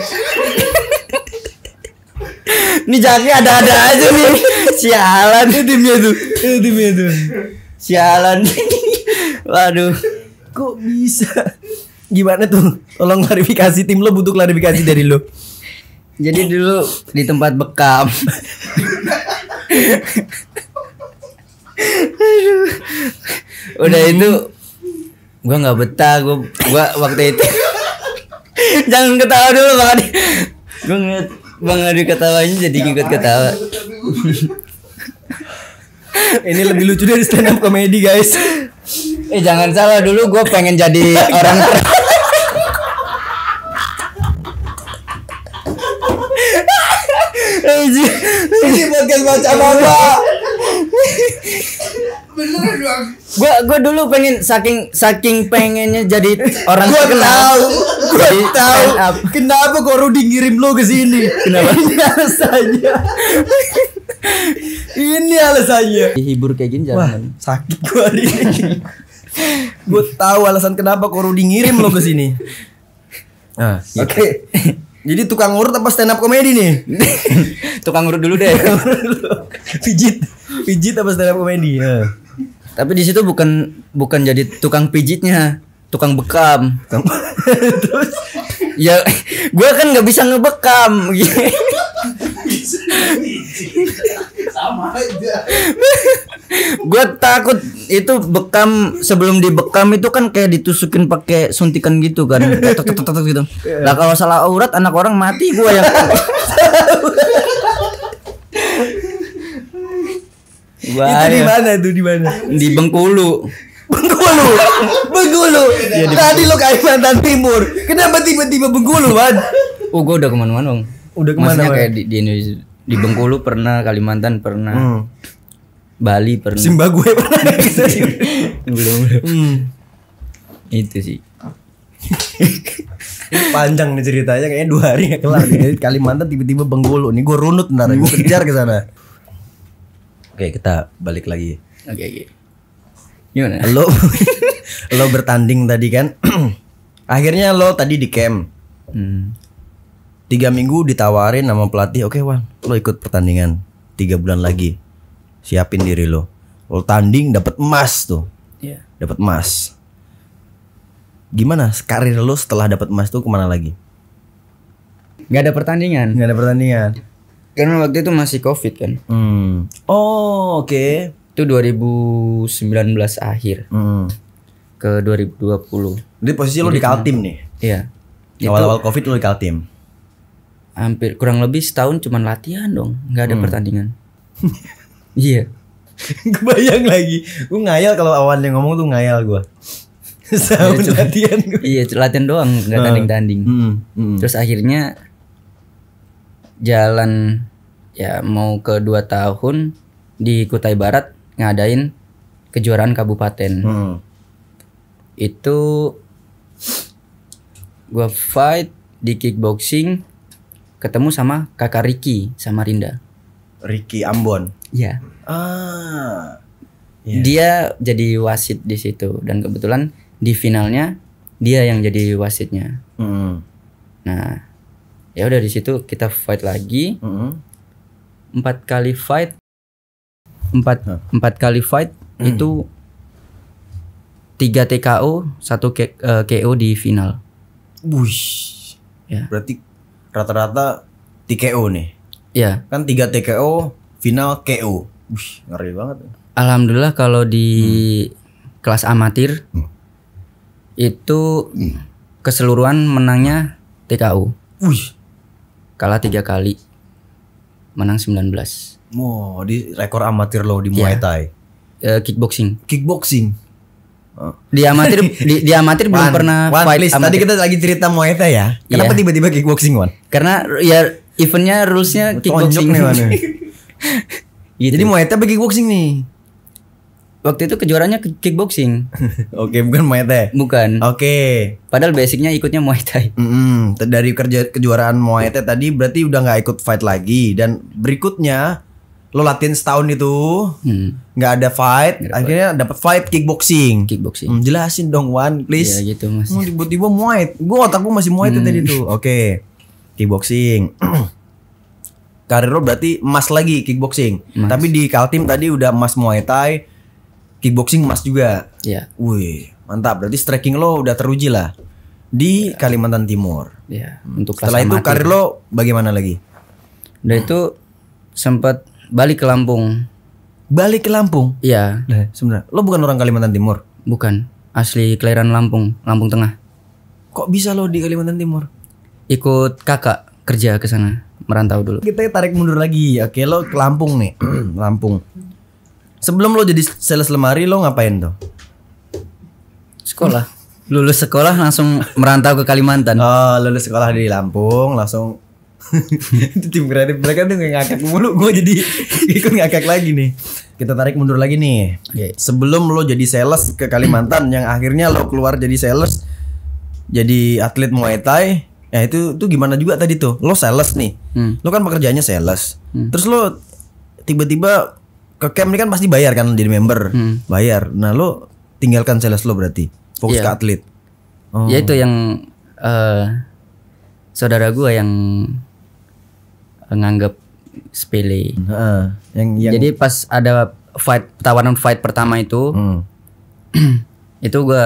ini jaki ada-ada aja nih sialan itu timnya tuh itu timnya tuh sialan waduh kok bisa gimana tuh? Tolong klarifikasi tim lo butuh klarifikasi dari lo. Jadi dulu di tempat bekam. Udah itu gua nggak betah gua, gua waktu itu. Jangan ketawa dulu Bang Adi. Gua ngeliat Bang Adi ketawanya jadi ngikut ketawa. Ini lebih lucu dari stand up comedy guys. Eh jangan salah dulu gue pengen jadi orang terkenal. podcast baca bapak beneran bang gue gue dulu pengen saking saking pengennya jadi orang gue tahu gue tahu kenapa kok Rudi ngirim lo ke sini kenapa ini alasannya ini alasannya dihibur kayak gini jangan Wah, sakit gue hari ini gue tahu alasan kenapa kok Rudi ngirim lo ke sini ah, gitu. oke okay. Jadi tukang urut apa stand up komedi nih? tukang urut dulu deh. pijit, pijit apa stand up komedi? Ya. Tapi di situ bukan bukan jadi tukang pijitnya, tukang bekam. Terus ya gue kan nggak bisa ngebekam. sama aja gue takut itu bekam sebelum dibekam itu kan kayak ditusukin pakai suntikan gitu kan tetetetetet gitu iya. lah kalau salah urat anak orang mati gue yang Bahaya. Itu di mana tuh di mana? Di Bengkulu. Bengkulu. Bengkulu. Ya, di Tadi lo Kalimantan Timur. Kenapa tiba-tiba Bengkulu, Wan? Oh, gua udah kemana-mana, Bang. Udah kemana mana kayak di Indonesia di Bengkulu pernah Kalimantan pernah hmm. Bali pernah gue pernah belum belum hmm. itu sih panjang nih ceritanya kayaknya dua hari gak kelar nih. Kalimantan tiba-tiba Bengkulu nih gue runut ntar gue kejar ke sana oke kita balik lagi oke oke gimana lo lo bertanding tadi kan akhirnya lo tadi di camp hmm tiga minggu ditawarin sama pelatih oke okay, Wan lo ikut pertandingan tiga bulan lagi siapin diri lo lo tanding dapat emas tuh yeah. dapat emas gimana karir lo setelah dapat emas tuh kemana lagi Gak ada pertandingan gak ada pertandingan karena waktu itu masih covid kan hmm. oh oke okay. itu 2019 akhir hmm. ke 2020 jadi posisi lo di Kaltim nih iya awal-awal covid lo di Kaltim hampir kurang lebih setahun cuma latihan dong nggak ada hmm. pertandingan iya yeah. Kebayang lagi Gue ngayal kalau awan yang ngomong tuh ngayal gue iya, Setahun ya, latihan gue Iya latihan doang nggak hmm. tanding-tanding hmm. hmm. Terus akhirnya Jalan Ya mau ke dua tahun Di Kutai Barat Ngadain Kejuaraan kabupaten hmm. Itu Gue fight Di kickboxing ketemu sama kakak Riki sama Rinda. Riki Ambon. Iya. Ah. Yeah. Dia jadi wasit di situ dan kebetulan di finalnya dia yang jadi wasitnya. Mm. Nah, ya udah di situ kita fight lagi. Mm. Empat kali fight, empat huh. empat kali fight mm. itu tiga TKO, satu KO eh, di final. Bush. Ya. Berarti rata-rata TKO nih. Iya. Kan tiga TKO, final KO. Wih, ngeri banget. Alhamdulillah kalau di hmm. kelas amatir hmm. itu hmm. keseluruhan menangnya TKO. Wih. Kalah tiga kali. Menang 19. Wow, di rekor amatir loh di Muay iya. Thai. Ya. kickboxing. Kickboxing. Oh. Di amatir di, di amatir belum pernah one, fight please. Amatir. Tadi kita lagi cerita Muay Thai ya. Kenapa yeah. tiba-tiba kickboxing, Wan? Karena ya eventnya rulesnya oh, kickboxing. Nih, ya. gitu. Jadi Muay Thai bagi kickboxing nih? Waktu itu kejuaranya kickboxing. Oke, bukan Muay Thai. Bukan. Oke. Padahal basicnya ikutnya Muay Thai. Mm -hmm. Dari kerja kejuaraan Muay Thai tadi berarti udah nggak ikut fight lagi dan berikutnya lo latihan setahun itu hmm. nggak hmm. ada fight gak ada akhirnya dapat fight kickboxing kickboxing hmm, jelasin dong Wan please ya gitu mas hmm, tiba-tiba muay gue otak gue masih muay itu hmm. tadi itu oke okay. kickboxing karir lo berarti emas lagi kickboxing mas. tapi di Kaltim tadi udah emas muay thai kickboxing emas juga Iya. wih mantap berarti striking lo udah teruji lah di ya. Kalimantan Timur Iya. untuk setelah itu karir lo bagaimana lagi udah itu sempat Balik ke Lampung. Balik ke Lampung? Iya. Nah, sebenarnya lo bukan orang Kalimantan Timur? Bukan. Asli kelahiran Lampung, Lampung Tengah. Kok bisa lo di Kalimantan Timur? Ikut kakak kerja ke sana, merantau dulu. Kita tarik mundur lagi. Oke, lo ke Lampung nih. Lampung. Sebelum lo jadi sales lemari, lo ngapain tuh? Sekolah. lulus sekolah langsung merantau ke Kalimantan. Oh, lulus sekolah di Lampung, langsung itu tim kreatif mereka tuh ngakak mulu gue jadi ikut ngakak lagi nih kita tarik mundur lagi nih okay. sebelum lo jadi sales ke Kalimantan yang akhirnya lo keluar jadi sales jadi atlet Muay Thai ya itu tuh gimana juga tadi tuh lo sales nih hmm. lo kan pekerjaannya sales hmm. terus lo tiba-tiba ke camp ini kan pasti bayar kan jadi member hmm. bayar nah lo tinggalkan sales lo berarti fokus yeah. ke atlet oh. ya itu oh. yang uh, saudara gue yang nganggap sepele. Uh, yang, yang... Jadi pas ada fight tawaran fight pertama itu, hmm. itu gue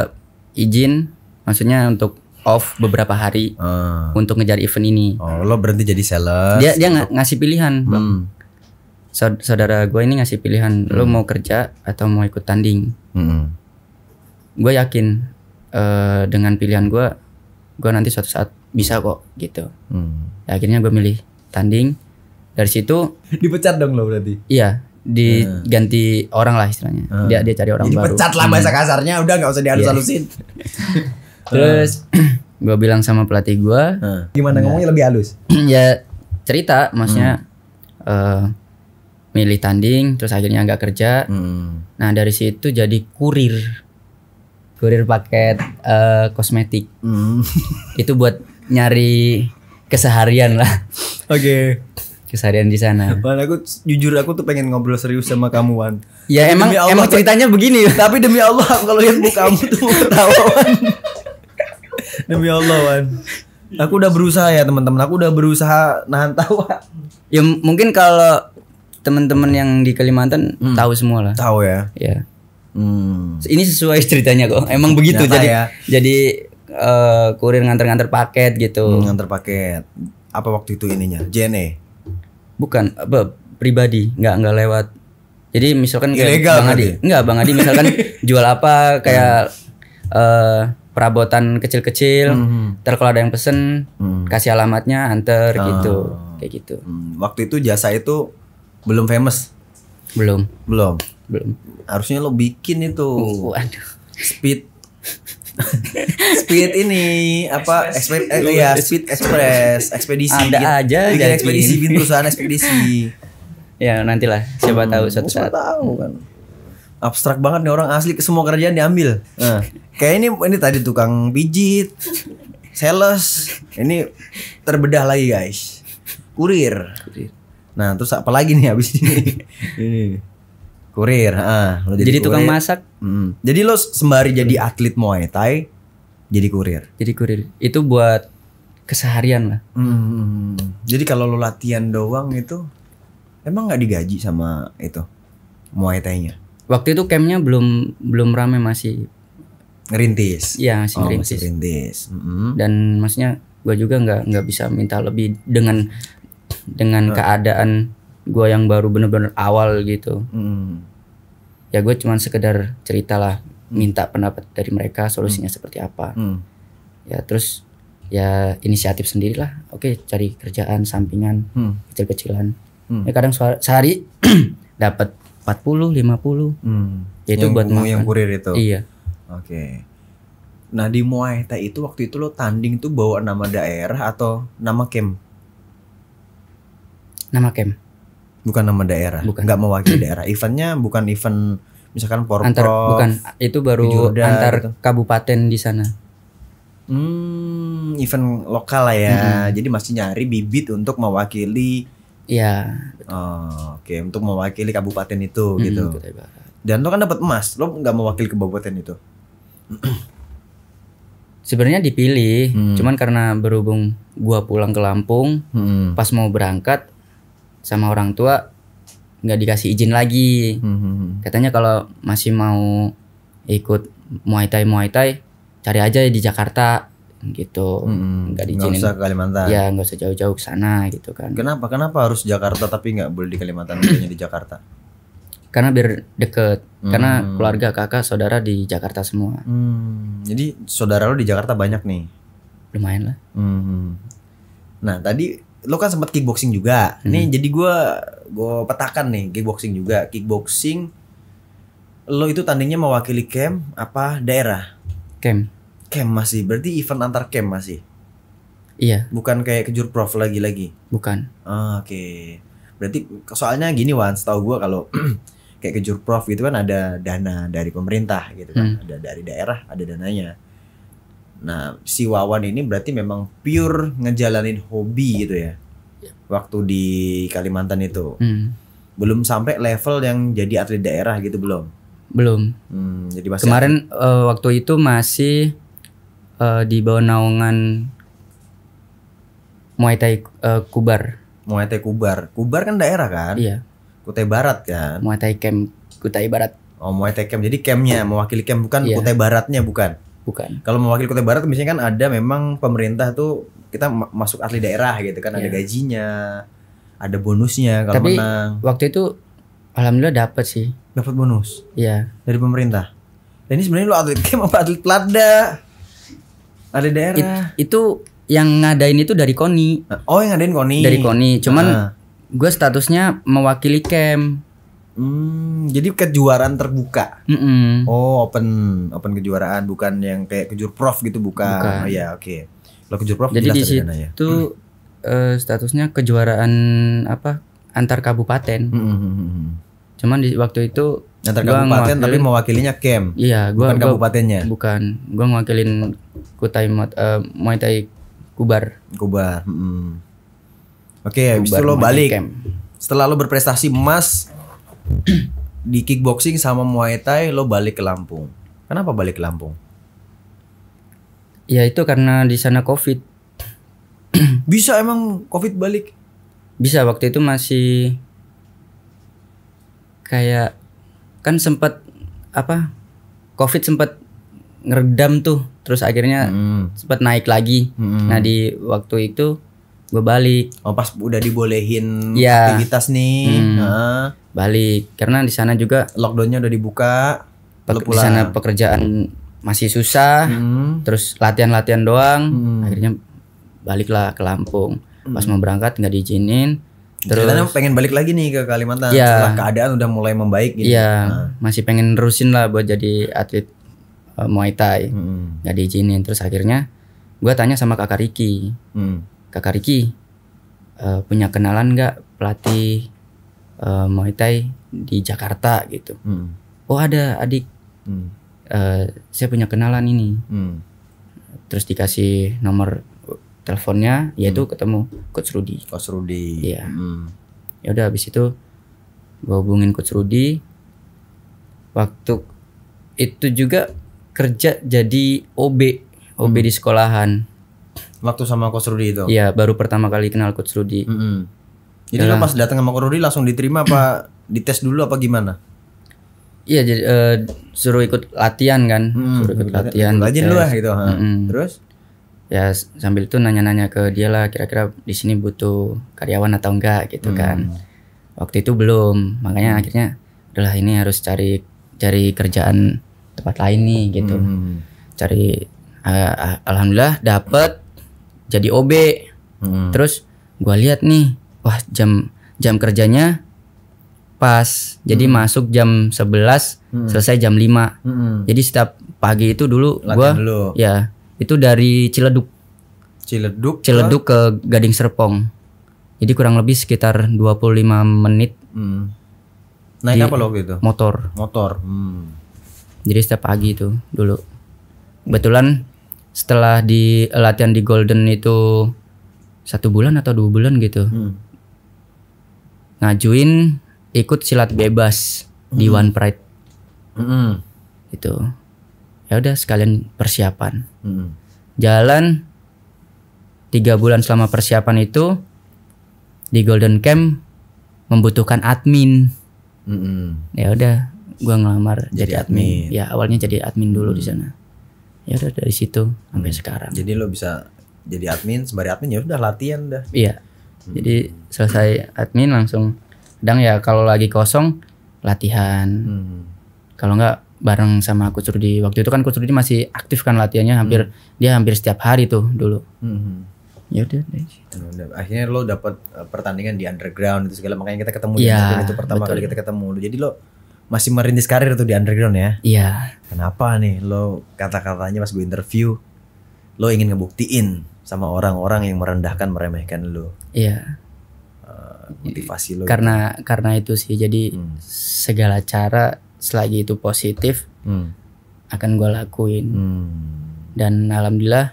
izin, maksudnya untuk off beberapa hari uh. untuk ngejar event ini. Oh, lo berhenti jadi seller. Dia dia ng ngasih pilihan, Hmm. Saudara gue ini ngasih pilihan, hmm. lo mau kerja atau mau ikut tanding. Hmm. Gue yakin uh, dengan pilihan gue, gue nanti suatu saat bisa kok gitu. Hmm. Ya, akhirnya gue milih tanding dari situ dipecat dong lo berarti iya diganti hmm. orang lah istilahnya hmm. dia dia cari orang Jadi baru dipecat lah bahasa hmm. kasarnya udah nggak usah dihalus-halusin iya. terus hmm. gue bilang sama pelatih gue hmm. gimana ngomongnya lebih halus ya cerita maksudnya hmm. uh, milih tanding terus akhirnya nggak kerja hmm. nah dari situ jadi kurir kurir paket uh, kosmetik hmm. itu buat nyari keseharian lah. Oke. Okay. Keseharian di sana. Wan, aku jujur aku tuh pengen ngobrol serius sama kamu Wan. Ya tapi emang Allah, emang ceritanya begini. Tapi demi Allah kalau lihat mukamu tuh ketawa Wan. demi Allah Wan. Aku udah berusaha ya teman-teman. Aku udah berusaha nahan tawa. Ya mungkin kalau teman-teman yang di Kalimantan hmm. tahu semua lah. Tahu ya. Ya. Hmm. Ini sesuai ceritanya kok. Emang begitu. Nyata jadi ya. jadi uh, kurir nganter-nganter paket gitu. Hmm, nganter paket. Apa waktu itu ininya? jene Bukan, apa pribadi, nggak nggak lewat. Jadi misalkan kayak Ilegal Bang Adi, nggak Bang Adi misalkan jual apa kayak uh, perabotan kecil-kecil, hmm. hmm. kalau ada yang pesen hmm. kasih alamatnya, anter ah. gitu, kayak gitu. Hmm, waktu itu jasa itu belum famous. Belum. Belum. Belum. Harusnya lo bikin itu. Uh, aduh. Speed speed ini apa eh, ya speed express ekspedisi ada gitu. aja bikin ekspedisi bikin perusahaan ekspedisi ya nantilah siapa tahu suatu saat tahu kan abstrak banget nih orang asli semua kerjaan diambil nah, kayak ini ini tadi tukang pijit sales ini terbedah lagi guys kurir, nah terus apa lagi nih habis ini Kurir, ah, lo jadi, jadi kurir. tukang masak. hmm. Jadi lo sembari jadi atlet Muay Thai, jadi kurir. Jadi kurir. Itu buat keseharian lah. hmm. Jadi kalau lo latihan doang itu emang nggak digaji sama itu Muay Thai-nya. Waktu itu campnya belum belum rame masih rintis Iya, masih oh, ngerintis. Masih rintis. -hmm. Dan maksudnya gue juga nggak nggak bisa minta lebih dengan dengan hmm. keadaan gue yang baru bener-bener awal gitu hmm. ya gue cuman sekedar ceritalah hmm. minta pendapat dari mereka solusinya hmm. seperti apa hmm. ya terus ya inisiatif sendirilah oke cari kerjaan sampingan hmm. kecil-kecilan hmm. ya kadang sehari dapat 40 50 hmm. Ya, itu buat makan. yang kurir itu iya oke okay. Nah di Muay Thai itu waktu itu lo tanding tuh bawa nama daerah atau nama camp? Nama camp bukan nama daerah bukan. nggak mewakili daerah eventnya bukan event misalkan porprov antar, bukan itu baru Jodha, antar gitu. kabupaten di sana hmm event lokal lah ya hmm. jadi masih nyari bibit untuk mewakili ya oh, oke okay. untuk mewakili kabupaten itu hmm, gitu dan lo kan dapat emas lo nggak mewakili kabupaten itu sebenarnya dipilih hmm. cuman karena berhubung gua pulang ke Lampung hmm. pas mau berangkat sama orang tua nggak dikasih izin lagi. Hmm, hmm, hmm. Katanya kalau masih mau ikut Muay Thai Muay Thai cari aja di Jakarta gitu. Hmm. hmm. Nggak diizinin. usah ke Kalimantan. Ya nggak usah jauh-jauh ke sana gitu kan. Kenapa? Kenapa harus Jakarta tapi nggak boleh di Kalimantan hanya di Jakarta? Karena biar deket. Hmm. Karena keluarga kakak saudara di Jakarta semua. Hmm. Jadi saudara lo di Jakarta banyak nih. Lumayan lah. Hmm. Nah tadi lo kan sempat kickboxing juga. Hmm. Nih jadi gue gue petakan nih kickboxing juga. Kickboxing lo itu tandingnya mewakili camp apa daerah? Camp. Camp masih. Berarti event antar camp masih. Iya. Bukan kayak kejur prof lagi-lagi. Bukan. Ah, Oke. Okay. Berarti soalnya gini Wan, setahu gue kalau kayak kejur prof gitu kan ada dana dari pemerintah gitu kan, hmm. ada dari daerah ada dananya. Nah, si Wawan ini berarti memang pure ngejalanin hobi gitu ya? ya. Waktu di Kalimantan itu. Hmm. Belum sampai level yang jadi atlet daerah gitu belum. Belum. Hmm, jadi masih Kemarin uh, waktu itu masih uh, di bawah naungan Muay Thai uh, Kubar. Muay Thai Kubar. Kubar kan daerah kan? Iya. Kutai Barat kan? Muay Thai Camp Kutai Barat. Oh, Muay Thai Camp. Jadi campnya mewakili camp bukan iya. Kutai Baratnya bukan. Bukan. Kalau mewakili Kota Barat misalnya kan ada memang pemerintah tuh kita masuk asli daerah gitu kan yeah. ada iya. gajinya, ada bonusnya kalau Tapi, menang. waktu itu alhamdulillah dapat sih. Dapat bonus. Iya. Yeah. Dari pemerintah. Dan ini sebenarnya lo atlet game apa atlet pelada? Ada daerah. It, itu yang ngadain itu dari Koni. Oh, yang ngadain Koni. Dari Koni. Cuman ah. gue statusnya mewakili camp. Hmm, jadi kejuaraan terbuka. Mm -mm. Oh, open open kejuaraan bukan yang kayak kejur prof gitu bukan. bukan. Oh ya, oke. Okay. Lo kejur prof Jadi di ya. situ ya. hmm. uh, statusnya kejuaraan apa? antar kabupaten. Mm -hmm. Cuman di waktu itu antar kabupaten tapi mewakilinya kem. Iya, gua bukan gua, kabupatennya. Bukan. Gua mewakilin Kutai uh, Muay Thai Kubar. Kubar. Mm -hmm. Oke, okay, habis itu lo balik. Camp. Setelah lo berprestasi emas, di kickboxing sama Muay Thai lo balik ke Lampung. Kenapa balik ke Lampung? Ya itu karena di sana Covid. Bisa emang Covid balik? Bisa waktu itu masih kayak kan sempat apa? Covid sempat ngeredam tuh, terus akhirnya hmm. sempat naik lagi. Hmm. Nah, di waktu itu gue balik oh pas udah dibolehin ya. aktivitas nih hmm, nah. balik karena di sana juga lockdownnya udah dibuka di sana pekerjaan masih susah hmm. terus latihan-latihan doang hmm. akhirnya baliklah ke Lampung pas hmm. mau berangkat nggak diizinin Terus Katanya pengen balik lagi nih ke Kalimantan ya, setelah keadaan udah mulai membaik gitu. Iya, nah. masih pengen nerusin lah buat jadi atlet uh, Muay Thai. Hmm. diizinin terus akhirnya gue tanya sama Kakak Riki. Hmm. Kakak Riki uh, punya kenalan nggak pelatih uh, Muay Thai di Jakarta gitu. Hmm. Oh ada adik, hmm. uh, saya punya kenalan ini. Hmm. Terus dikasih nomor teleponnya, yaitu hmm. ketemu Coach Rudy. Coach Rudy. Iya. Hmm. Ya udah habis itu gue hubungin Coach Rudy. Waktu itu juga kerja jadi OB, OB hmm. di sekolahan waktu sama Coach Rudy itu? Iya, baru pertama kali kenal Coach Rudy. Mm -hmm. Jadi lo iya. pas datang sama Coach Rudy langsung diterima apa dites dulu apa gimana? Iya, jadi uh, suruh ikut latihan kan, hmm, suruh ikut latihan. Belajar dulu lah gitu. -hmm. Terus? Ya sambil itu nanya-nanya ke dia lah, kira-kira di sini butuh karyawan atau enggak gitu hmm. kan. Waktu itu belum, makanya mm. akhirnya adalah ini harus cari cari kerjaan tempat lain nih gitu. Hmm. Cari uh, alhamdulillah dapet jadi OB hmm. terus gue lihat nih wah jam jam kerjanya pas jadi hmm. masuk jam 11 hmm. selesai jam 5 hmm. jadi setiap pagi itu dulu gue ya itu dari Ciledug Ciledug Ciledug ke, ke Gading Serpong jadi kurang lebih sekitar 25 menit hmm. naik apa lo gitu motor motor hmm. jadi setiap pagi itu dulu kebetulan setelah di latihan di Golden itu satu bulan atau dua bulan gitu hmm. ngajuin ikut silat bebas hmm. di One Pride hmm. itu ya udah sekalian persiapan hmm. jalan tiga bulan selama persiapan itu di Golden Camp membutuhkan admin hmm. ya udah gua ngelamar jadi, jadi admin. admin ya awalnya jadi admin dulu hmm. di sana ya udah dari situ sampai hmm. sekarang jadi lo bisa jadi admin sembari admin ya udah latihan dah iya hmm. jadi selesai admin langsung kadang ya kalau lagi kosong latihan hmm. kalau nggak bareng sama kusur di waktu itu kan kusur di masih aktif kan latihannya hampir hmm. dia hampir setiap hari tuh dulu hmm. hmm. ya udah akhirnya lo dapat eh, pertandingan di underground itu segala makanya kita ketemu ya, di iya, itu pertama betul. kali kita ketemu jadi lo masih merintis karir tuh di underground ya. Iya. Kenapa nih lo kata-katanya pas gue interview lo ingin ngebuktiin sama orang-orang yang merendahkan meremehkan lo. Iya. Eh, motivasi lo. Karena gitu. karena itu sih jadi hmm. segala cara selagi itu positif hmm. akan gue lakuin. Hmm. Dan alhamdulillah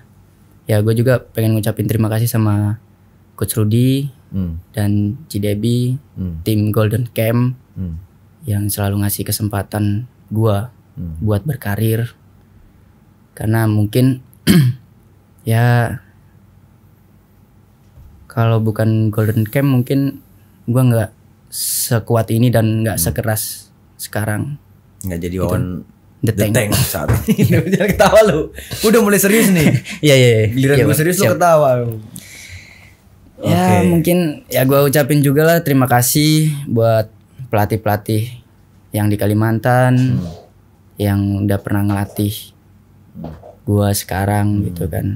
ya gue juga pengen ngucapin terima kasih sama Coach Rudy hmm. dan Cidebi, hmm. tim Golden Camp. Hmm yang selalu ngasih kesempatan gua hmm. buat berkarir karena mungkin ya kalau bukan Golden cam mungkin gua nggak sekuat ini dan nggak hmm. sekeras sekarang nggak jadi gitu. on The Tank, The tank saat ini. Iya. Jangan ketawa lu. Udah mulai serius nih. Iya, iya iya. Giliran iya, gue serius lu ketawa lu. Ya okay. mungkin ya gue ucapin juga lah terima kasih buat pelatih-pelatih yang di Kalimantan hmm. yang udah pernah ngelatih hmm. gua sekarang hmm. gitu kan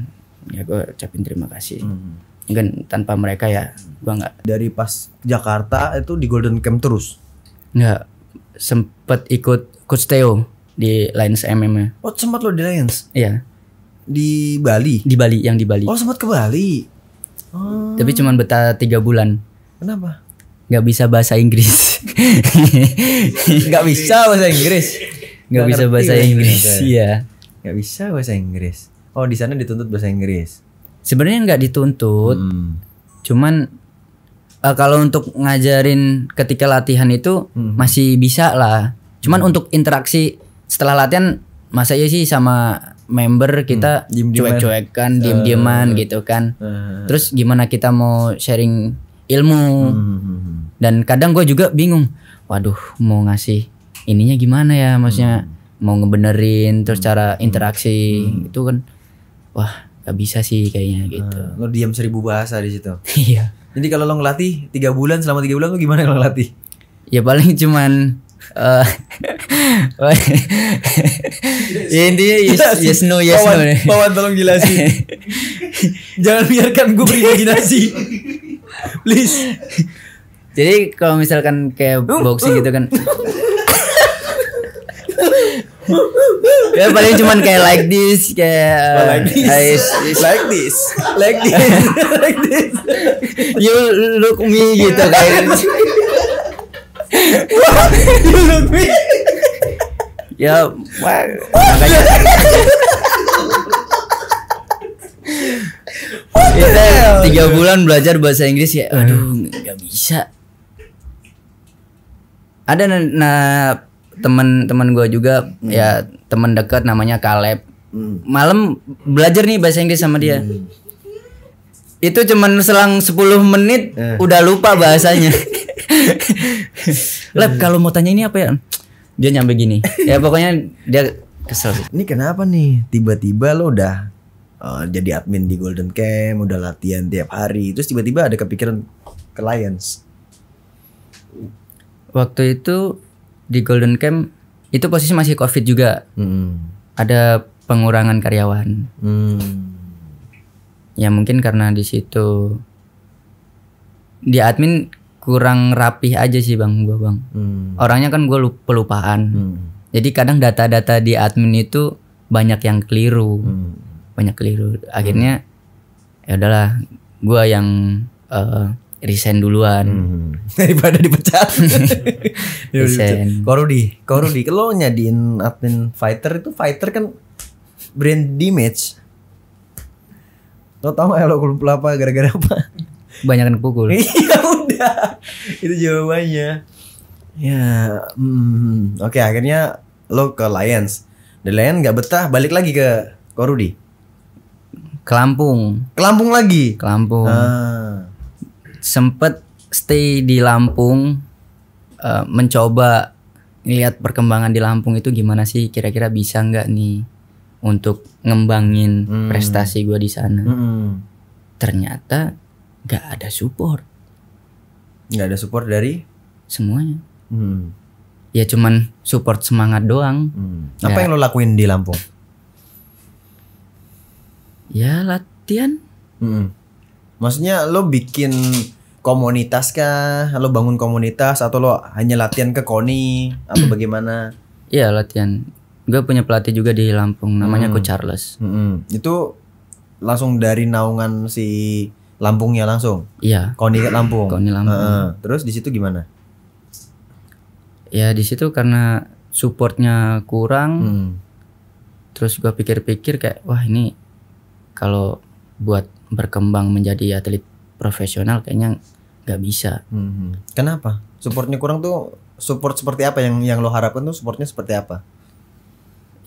ya gua ucapin terima kasih hmm. mungkin tanpa mereka ya gua nggak dari pas Jakarta itu di Golden Camp terus nggak sempet ikut coach Theo di Lions MMA oh sempat lo di Lions iya di Bali di Bali yang di Bali oh sempat ke Bali hmm. tapi oh. cuma betah tiga bulan kenapa nggak bisa bahasa Inggris nggak bisa bahasa Inggris nggak bisa bahasa Inggris iya nggak bisa bahasa Inggris oh di sana dituntut bahasa Inggris sebenarnya nggak dituntut hmm. cuman uh, kalau untuk ngajarin ketika latihan itu hmm. masih bisa lah cuman hmm. untuk interaksi setelah latihan masa ya sih sama member kita hmm. cuek-cuekan eh, diem-dieman uh. gitu kan uh. terus gimana kita mau sharing ilmu hmm. dan kadang gue juga bingung waduh mau ngasih ininya gimana ya maksudnya hmm. mau ngebenerin terus hmm. cara interaksi hmm. itu kan wah gak bisa sih kayaknya ah, gitu hmm. lo diam seribu bahasa di situ iya jadi kalau lo ngelatih tiga bulan selama tiga bulan lo gimana kalau ngelatih ya paling cuman Uh, ya intinya yes, yes no yes pawan, no pawan tolong jelasin jangan biarkan gue berimajinasi please jadi kalau misalkan kayak boxing gitu kan ya paling cuman kayak like this kayak uh, like this. Is, uh, like this like this like this you look me gitu kayak you look me ya makanya tiga iya. bulan belajar bahasa Inggris ya aduh nggak bisa ada nah teman-teman gue juga hmm. ya teman dekat namanya Kaleb hmm. malam belajar nih bahasa Inggris sama dia hmm. itu cuman selang 10 menit eh. udah lupa bahasanya Lab kalau mau tanya ini apa ya dia nyampe gini ya pokoknya dia kesel ini kenapa nih tiba-tiba lo udah Eh, jadi admin di Golden Camp, udah latihan tiap hari. Terus tiba-tiba ada kepikiran ke Lions. Waktu itu di Golden Camp itu posisi masih COVID juga. Hmm. Ada pengurangan karyawan. Hmm. Ya mungkin karena di situ di admin kurang rapih aja sih bang gua bang. Hmm. Orangnya kan gue pelupaan. Hmm. Jadi kadang data-data di admin itu banyak yang keliru. Hmm banyak keliru akhirnya hmm. ya udahlah gue yang uh, resign duluan hmm. daripada dipecat resign iya, iya, iya. korudi korudi lo nyadin admin fighter itu fighter kan brand damage lo tau gak lo kumpul apa gara-gara apa banyak yang pukul iya udah itu jawabannya ya hmm. oke okay, akhirnya lo ke Lions The Lion gak betah balik lagi ke Korudi ke Lampung. Ke Lampung lagi? Ke Lampung. Ah. Sempet stay di Lampung uh, mencoba lihat perkembangan di Lampung itu gimana sih kira-kira bisa nggak nih untuk ngembangin hmm. prestasi gue di sana. Hmm. Ternyata nggak ada support. Nggak ada support dari semuanya. Hmm. Ya cuman support semangat doang. Hmm. Apa gak. yang lo lakuin di Lampung? ya latihan hmm. maksudnya lo bikin komunitas kah lo bangun komunitas atau lo hanya latihan ke koni atau bagaimana Iya latihan gue punya pelatih juga di Lampung namanya hmm. Coach Charles hmm. itu langsung dari naungan si Lampungnya langsung iya koni Lampung koni Lampung uh, terus di situ gimana ya di situ karena supportnya kurang hmm. terus gue pikir-pikir kayak wah ini kalau buat berkembang menjadi atlet profesional kayaknya nggak bisa. Hmm. Kenapa? Supportnya kurang tuh support seperti apa yang yang lo harapkan tuh supportnya seperti apa?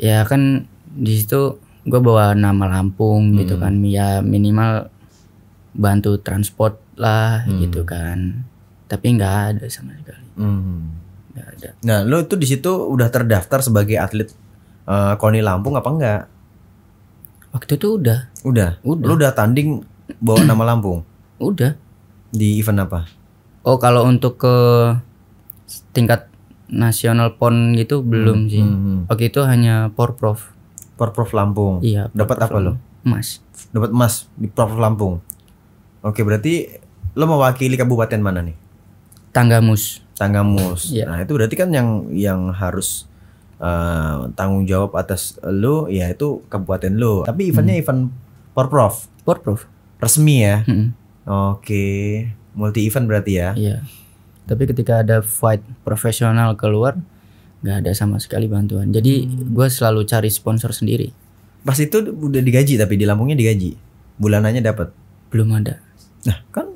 Ya kan di situ gue bawa nama Lampung hmm. gitu kan ya minimal bantu transport lah hmm. gitu kan tapi nggak ada sama sekali hmm. Gak ada nah lo itu di situ udah terdaftar sebagai atlet uh, koni Lampung apa enggak Waktu itu udah. Udah. Udah. Lu udah tanding bawa nama Lampung? Udah. Di event apa? Oh, kalau untuk ke tingkat nasional PON gitu hmm, belum sih. Hmm, hmm. Waktu itu hanya Porprov. Porprov Lampung. Iya. Dapat apa lo? Emas. Dapat emas di Porprov Lampung. Oke, berarti lo mewakili kabupaten mana nih? Tanggamus. Tanggamus. Yeah. Nah, itu berarti kan yang yang harus uh, tanggung jawab atas lu ya itu kabupaten lu tapi eventnya hmm. event porprov prof, resmi ya hmm. oke okay. multi event berarti ya iya tapi ketika ada fight profesional keluar nggak ada sama sekali bantuan jadi hmm. gue selalu cari sponsor sendiri pas itu udah digaji tapi di Lampungnya digaji bulanannya dapat belum ada nah kan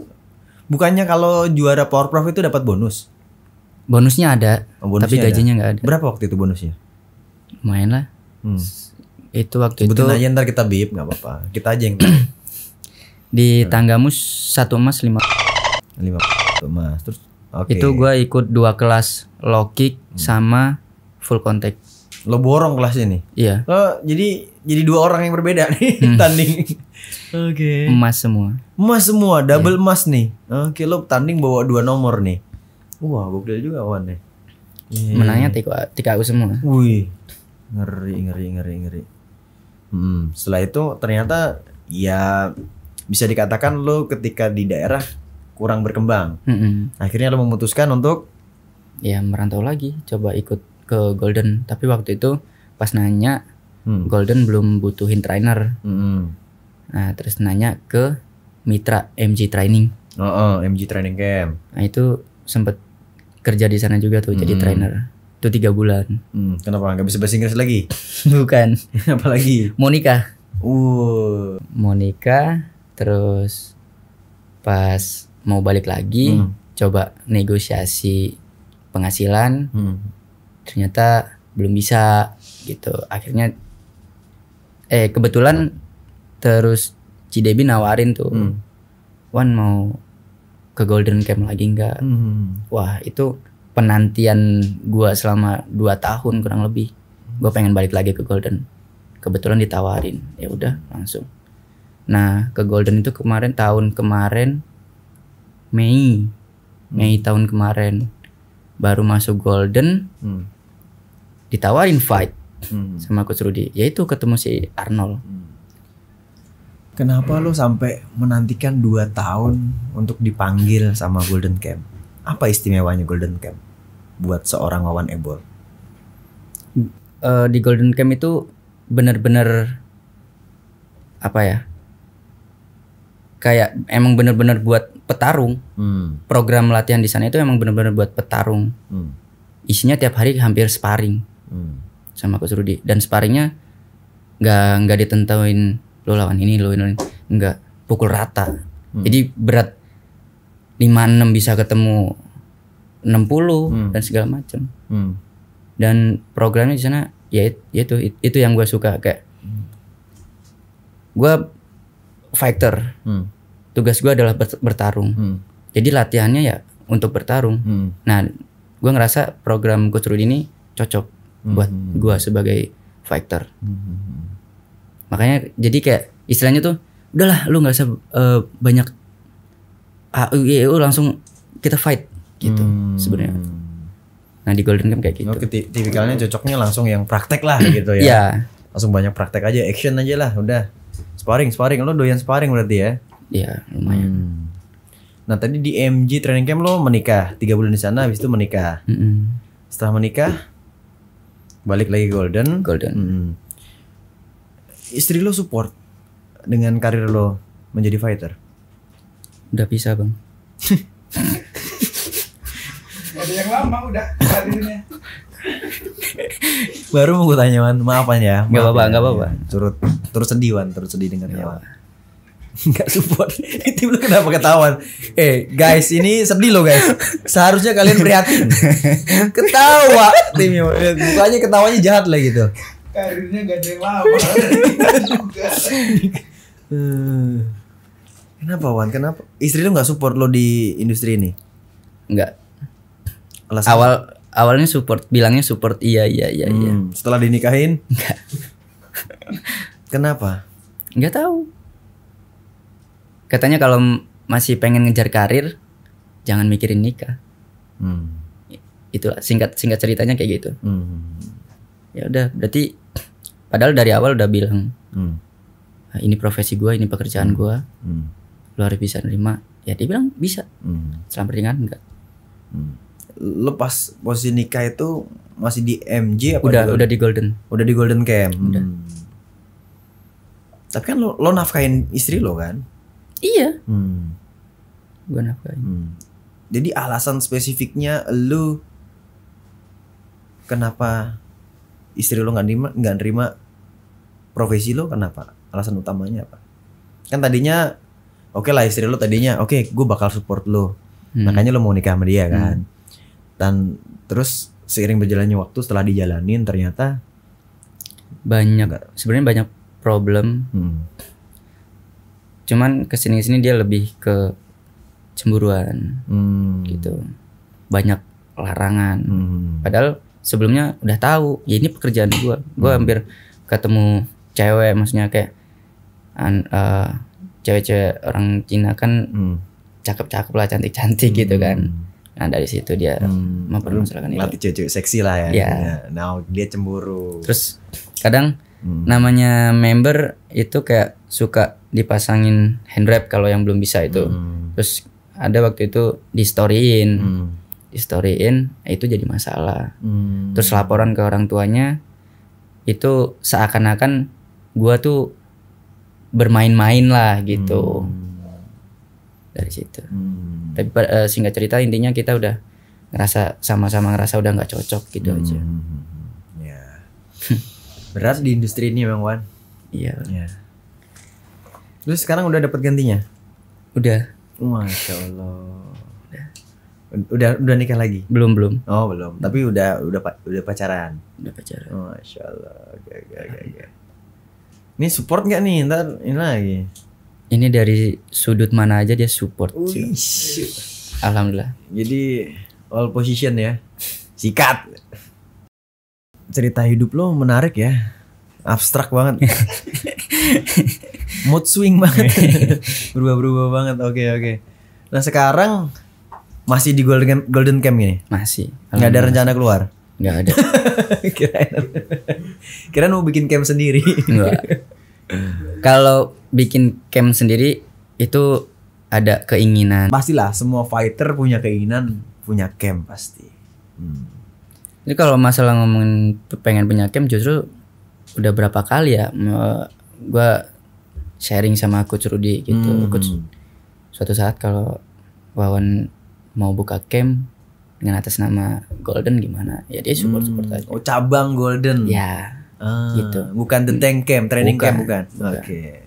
bukannya kalau juara power prof itu dapat bonus Bonusnya ada, oh, bonusnya tapi gajinya nggak ada. ada. Berapa waktu itu bonusnya? Main lah. Hmm. Itu waktu Sebutin itu. aja ntar kita bip nggak apa-apa. Kita aja yang di Tanggamus satu emas lima. Lima emas. Terus okay. itu gue ikut dua kelas low kick hmm. sama full contact. Lo borong kelasnya nih? Iya. Lo jadi jadi dua orang yang berbeda nih hmm. tanding. Oke. Okay. Emas semua. Emas semua, double yeah. emas nih. Oke, okay, lo tanding bawa dua nomor nih. Wah, gokil juga Wan nih. Yeah. Menangnya tiga, tiga aku semua. Wih, ngeri, ngeri, ngeri, ngeri. Hmm, setelah itu ternyata ya bisa dikatakan lo ketika di daerah kurang berkembang. Mm -hmm. Akhirnya lo memutuskan untuk ya merantau lagi, coba ikut ke Golden. Tapi waktu itu pas nanya hmm. Golden belum butuhin trainer. Mm -hmm. Nah, terus nanya ke Mitra MG Training. Oh, oh, MG Training Camp. Nah, itu sempet kerja di sana juga tuh hmm. jadi trainer itu tiga bulan. Hmm, kenapa nggak bisa bahasa Inggris lagi? Bukan. Apalagi? Mau nikah. Uh. Mau terus pas mau balik lagi, hmm. coba negosiasi penghasilan, hmm. ternyata belum bisa gitu. Akhirnya, eh kebetulan terus Cidebi nawarin tuh, hmm. Wan mau ke Golden Camp lagi enggak, hmm. wah itu penantian gue selama 2 tahun kurang lebih gue pengen balik lagi ke Golden kebetulan ditawarin ya udah langsung nah ke Golden itu kemarin tahun kemarin Mei Mei hmm. tahun kemarin baru masuk Golden hmm. ditawarin fight hmm. sama Coach Rudy yaitu ketemu si Arnold hmm. Kenapa lo sampai menantikan 2 tahun untuk dipanggil sama Golden Camp? Apa istimewanya Golden Camp buat seorang Wawan Ebol? Uh, eh, di Golden Camp itu benar-benar apa ya? Kayak emang benar-benar buat petarung. Hmm. Program latihan di sana itu emang benar-benar buat petarung. Hmm. Isinya tiap hari hampir sparring hmm. sama Coach Rudy. dan sparringnya nggak nggak ditentuin lu lawan ini lu ini enggak pukul rata hmm. jadi berat 56 bisa ketemu 60 hmm. dan segala macam hmm. dan programnya di sana ya, ya itu itu yang gue suka kayak gue fighter hmm. tugas gue adalah bertarung hmm. jadi latihannya ya untuk bertarung hmm. nah gue ngerasa program coach Rudy ini cocok hmm. buat gue sebagai fighter hmm makanya jadi kayak istilahnya tuh udahlah lu nggak usah uh, banyak AUIU ah, iya, iya, langsung kita fight gitu hmm. sebenarnya nah di Golden Camp kayak gitu Oke, oh, tipikalnya cocoknya langsung yang praktek lah gitu ya yeah. langsung banyak praktek aja action aja lah udah sparring sparring lo doyan sparring berarti ya iya yeah, lumayan hmm. nah tadi di MG training camp lo menikah tiga bulan di sana habis itu menikah mm -hmm. setelah menikah balik lagi Golden Golden -hmm istri lo support dengan karir lo menjadi fighter? Udah bisa bang. Ada yang lama udah karirnya. Baru mau gue tanya Wan, maaf ya. Maaf gak apa-apa, ya, gak apa-apa. Turut turut sedih Wan, turut sedih dengarnya Wan. Gak support Tim lo kenapa ketahuan Eh guys ini sedih lo guys Seharusnya kalian prihatin Ketawa timnya Bukannya ketawanya jahat lah gitu karirnya gak ada yang lama eh. kenapa Wan kenapa istri lu nggak support lo di industri ini nggak awal awalnya support bilangnya support iya iya iya, iya. hmm. iya setelah dinikahin kenapa nggak tahu katanya kalau masih pengen ngejar karir jangan mikirin nikah hmm. itulah singkat singkat ceritanya kayak gitu hmm. ya udah berarti Padahal dari awal udah bilang, hmm. Nah, ini profesi gue, ini pekerjaan gue, hmm. hmm. lo harus bisa nerima. Ya dia bilang bisa. Hmm. Selama enggak. Hmm. Lo posisi nikah itu masih di MJ apa? Udah, di udah di Golden. Udah di Golden Camp. Udah. Hmm. Tapi kan lo, lo nafkahin istri lo kan? Iya. Hmm. Gue nafkahin. Hmm. Jadi alasan spesifiknya lu kenapa istri lo nggak nerima nggak nerima profesi lo kenapa alasan utamanya apa kan tadinya oke okay lah istri lo tadinya oke okay, gue bakal support lo hmm. makanya lo mau nikah sama dia hmm. kan hmm. dan terus seiring berjalannya waktu setelah dijalanin ternyata banyak sebenarnya banyak problem hmm. cuman kesini sini dia lebih ke cemburuan hmm. gitu banyak larangan hmm. padahal sebelumnya udah tahu ya ini pekerjaan gue gue hmm. hampir ketemu cewek maksudnya kayak an, uh, cewek-cewek orang Cina kan hmm. cakep-cakep lah cantik-cantik hmm. gitu kan hmm. nah dari situ dia hmm. mempermasalahkan itu cewek-cewek seksi lah ya yeah. Iya. now dia cemburu terus kadang hmm. namanya member itu kayak suka dipasangin handrap kalau yang belum bisa itu hmm. terus ada waktu itu di storyin hmm distoryin itu jadi masalah hmm. terus laporan ke orang tuanya itu seakan-akan gue tuh bermain-main lah gitu hmm. dari situ hmm. tapi uh, singkat cerita intinya kita udah ngerasa sama-sama ngerasa udah nggak cocok gitu hmm. aja ya berat di industri ini bang Wan iya ya. terus sekarang udah dapat gantinya udah masya allah Udah udah nikah lagi? Belum belum. Oh belum. Tapi udah udah udah pacaran. Udah pacaran. Oh, Masya Allah. gak, gak gak gak Ini support gak nih? Ntar ini lagi. Ini dari sudut mana aja dia support. Sih. Alhamdulillah. Jadi all position ya. Sikat. Cerita hidup lo menarik ya. Abstrak banget. Mood swing banget. Berubah-berubah banget. Oke okay, oke. Okay. Nah sekarang masih di Golden Golden Camp ini Masih. Nggak ada rencana keluar? Nggak ada. kirain, kirain mau bikin camp sendiri. Enggak. Kalau bikin camp sendiri itu ada keinginan. Pastilah semua fighter punya keinginan punya camp pasti. Hmm. Jadi kalau masalah ngomongin pengen punya camp justru udah berapa kali ya gue sharing sama coach Rudy gitu. Hmm. Coach suatu saat kalau Wawan mau buka camp dengan atas nama Golden gimana ya dia support hmm. support aja oh cabang Golden ya ah, gitu bukan the tank camp training bukan, camp bukan, bukan. oke okay.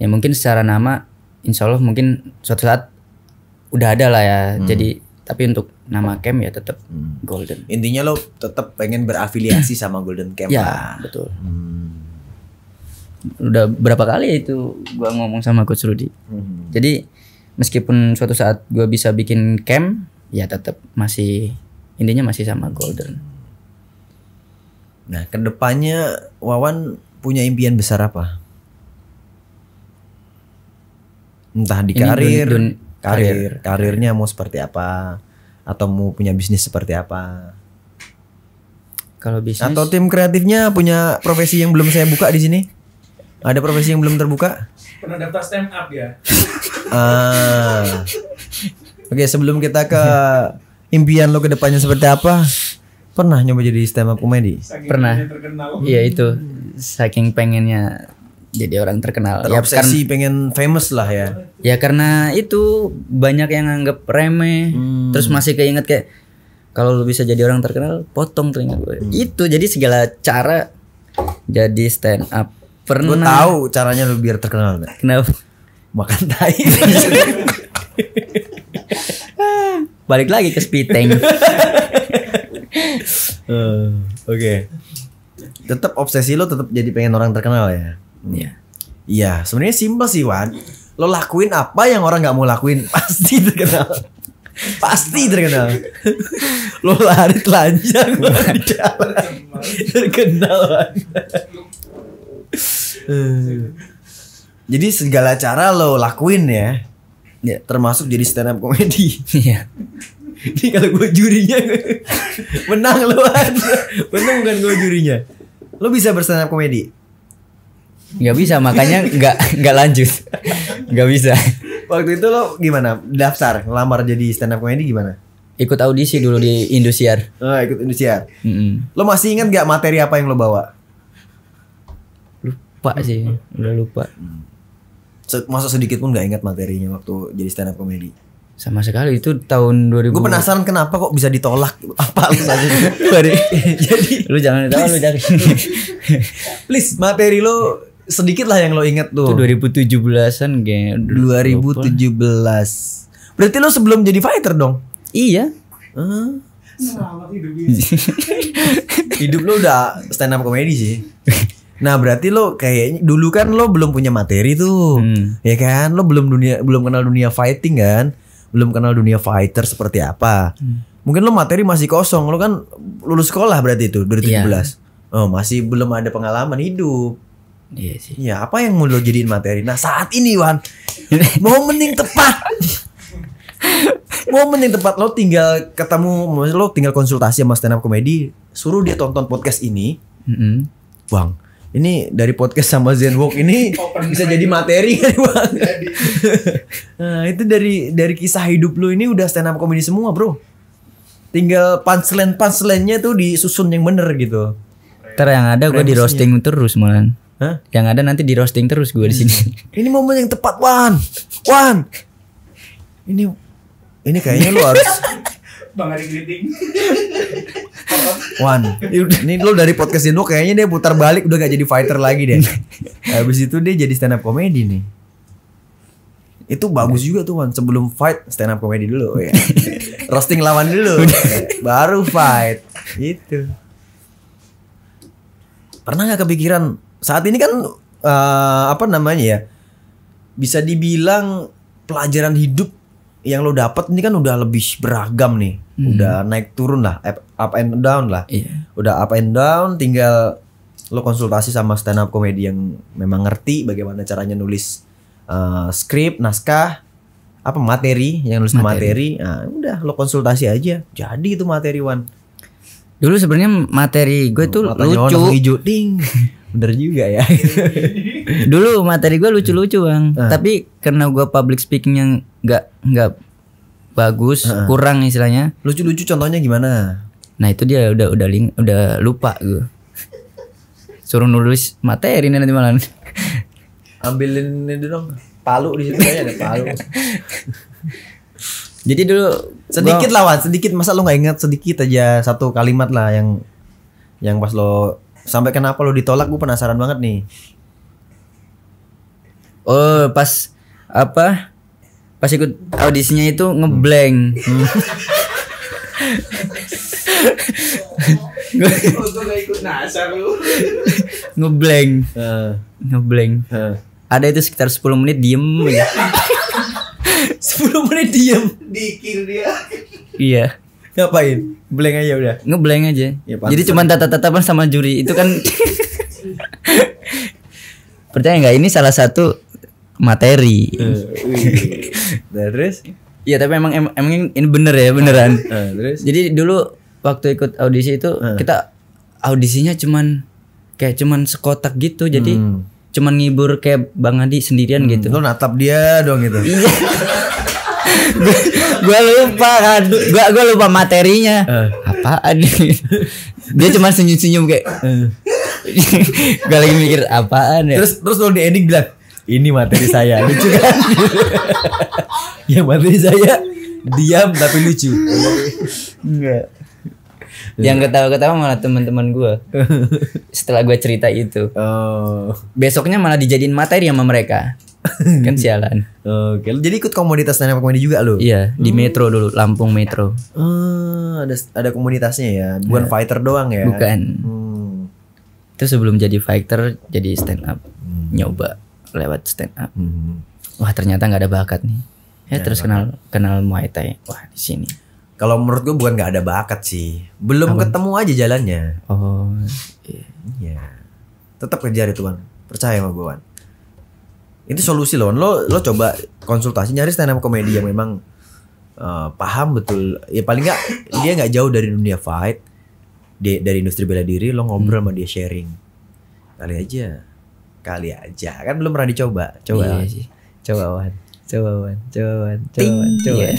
ya mungkin secara nama Insya Allah mungkin suatu saat udah ada lah ya hmm. jadi tapi untuk nama camp ya tetap hmm. Golden intinya lo tetap pengen berafiliasi sama Golden Camp ya lah. betul hmm. udah berapa kali itu gua ngomong sama Coach Rudy. hmm. jadi meskipun suatu saat gue bisa bikin camp ya tetap masih intinya masih sama Golden nah kedepannya Wawan punya impian besar apa entah di karir dun, dun, karir karirnya mau seperti apa atau mau punya bisnis seperti apa kalau bisnis atau tim kreatifnya punya profesi yang belum saya buka di sini ada profesi yang belum terbuka pernah daftar stand up ya Ah. Oke, okay, sebelum kita ke impian lo ke depannya seperti apa? Pernah nyoba jadi stand up comedy? Pernah. Iya itu. Saking pengennya jadi orang terkenal. Ya, Terobsesi ya, karena, pengen famous lah ya. Ya karena itu banyak yang anggap remeh. Hmm. Terus masih keinget kayak kalau lo bisa jadi orang terkenal, potong telinga gue. Hmm. Itu jadi segala cara jadi stand up. Pernah. Gue tahu caranya lo biar terkenal. Kenapa? makan tai. Balik lagi ke spiteng. uh, Oke. Okay. Tetap obsesi lo tetap jadi pengen orang terkenal ya. Iya. Iya, sebenarnya simpel sih, Wan. Lo lakuin apa yang orang nggak mau lakuin, pasti terkenal. pasti terkenal. lo lari telanjang lo di jalan. terkenal. Eh. Jadi segala cara lo lakuin ya. Ya, termasuk jadi stand up comedy. Iya. Ini kalau gue jurinya menang lo Menang kan gue jurinya. Lo bisa berstand up comedy? Gak bisa, makanya gak nggak lanjut. Gak bisa. Waktu itu lo gimana? Daftar lamar jadi stand up comedy gimana? Ikut audisi dulu di Indosiar. Oh, ikut Indosiar. Mm -hmm. Lo masih ingat gak materi apa yang lo bawa? Lupa sih, udah lupa masa sedikit pun nggak ingat materinya waktu jadi stand up comedy sama sekali itu tahun 2000 gue penasaran kenapa kok bisa ditolak apa alasannya iya, iya, iya. jadi lu jangan tahu lu jangan please materi lo sedikit lah yang lo inget tuh itu 2017an kayak 2017 berarti lo sebelum jadi fighter dong iya uh. Selamat hidup lo udah stand up comedy sih Nah berarti lo kayaknya dulu kan lo belum punya materi tuh, hmm. ya kan? Lo belum dunia belum kenal dunia fighting kan, belum kenal dunia fighter seperti apa. Hmm. Mungkin lo materi masih kosong, lo kan lulus sekolah berarti itu dari 2017. Yeah. Oh masih belum ada pengalaman hidup. Iya sih. Ya apa yang mau lo jadiin materi? Nah saat ini Wan, momen yang tepat. momen yang tepat lo tinggal ketemu, lo tinggal konsultasi sama stand up comedy, suruh dia tonton podcast ini, mm -hmm. Bang ini dari podcast sama Zen Walk ini bisa jadi materi kan bang? nah itu dari dari kisah hidup lu ini udah stand up comedy semua bro. Tinggal punchline punchline-nya tuh disusun yang bener gitu. Ter yang ada gue di roasting terus malan. Hah? Yang ada nanti di roasting terus gue di sini. Hmm. ini momen yang tepat Wan. Wan. Ini ini kayaknya lu harus Bang Ari Gliting. Wan, ini lo dari podcast Indo kayaknya dia putar balik udah gak jadi fighter lagi deh. Habis itu dia jadi stand up comedy nih. Itu bagus juga tuh Wan, sebelum fight stand up comedy dulu ya. Roasting lawan dulu. baru fight. Itu. Pernah gak kepikiran saat ini kan uh, apa namanya ya? Bisa dibilang pelajaran hidup yang lo dapat ini kan udah lebih beragam nih hmm. udah naik turun lah up and down lah yeah. udah up and down tinggal lo konsultasi sama stand up komedi yang memang ngerti bagaimana caranya nulis uh, skrip naskah apa materi yang nulis materi, materi. nah udah lo konsultasi aja jadi itu materi one dulu sebenarnya materi gue tuh lucu hijau bener juga ya dulu materi gue lucu-lucu bang uh. tapi karena gue public speakingnya nggak nggak bagus uh. kurang istilahnya lucu-lucu contohnya gimana nah itu dia udah udah link udah lupa gue suruh nulis materi nih nanti malam ambilin ini dong palu di situ aja ada palu jadi dulu sedikit gua, lah Wan, sedikit masa lo nggak ingat sedikit aja satu kalimat lah yang yang pas lo sampai kenapa lo ditolak gue penasaran banget nih oh pas apa pas ikut audisinya itu ngeblank ngeblank eh. ngeblank eh. ada itu sekitar 10 menit diem ya 10 menit diem dikir dia iya Ngapain? Blank aja udah. Ngeblank aja. Ya, Jadi cuma tatap-tatapan sama juri. Itu kan Percaya nggak ini salah satu materi. Eh, terus? Iya, tapi emang emang ini bener ya, beneran. Eh, terus? Jadi dulu waktu ikut audisi itu eh. kita audisinya cuman kayak cuman sekotak gitu. Jadi hmm. cuman ngibur kayak Bang Adi sendirian hmm. gitu. Lo natap dia dong gitu. Iya. gue lupa kan gue gue lupa materinya uh. apaan dia cuma senyum senyum kayak uh. Eh. gue lagi mikir apaan ya terus terus lo di ending bilang ini materi saya lucu kan ya materi saya diam tapi lucu enggak yang ketawa-ketawa malah teman-teman gue setelah gue cerita itu oh. besoknya malah dijadiin materi sama mereka kan hmm. sialan. Oke, jadi ikut komunitas stand up comedy juga lo? Iya, di hmm. Metro dulu, Lampung Metro. Hmm, ada ada komunitasnya ya, bukan ya. fighter doang ya? Bukan. Hmm. Terus sebelum jadi fighter, jadi stand up, hmm. nyoba lewat stand up. Hmm. Wah ternyata nggak ada bakat nih. Ya, ya terus kenal kenal Muay Thai. Wah di sini. Kalau menurut gue bukan nggak ada bakat sih, belum Apa? ketemu aja jalannya. Oh, iya. Tetap kejar itu kan, percaya sama gue itu solusi loh lo lo coba konsultasi nyari stand up komedi yang memang uh, paham betul ya paling nggak dia nggak jauh dari dunia fight di, dari industri bela diri lo ngobrol hmm. sama dia sharing kali aja kali aja kan belum pernah dicoba coba iya sih. coba wan coba wan coba wan coba wan coba iya.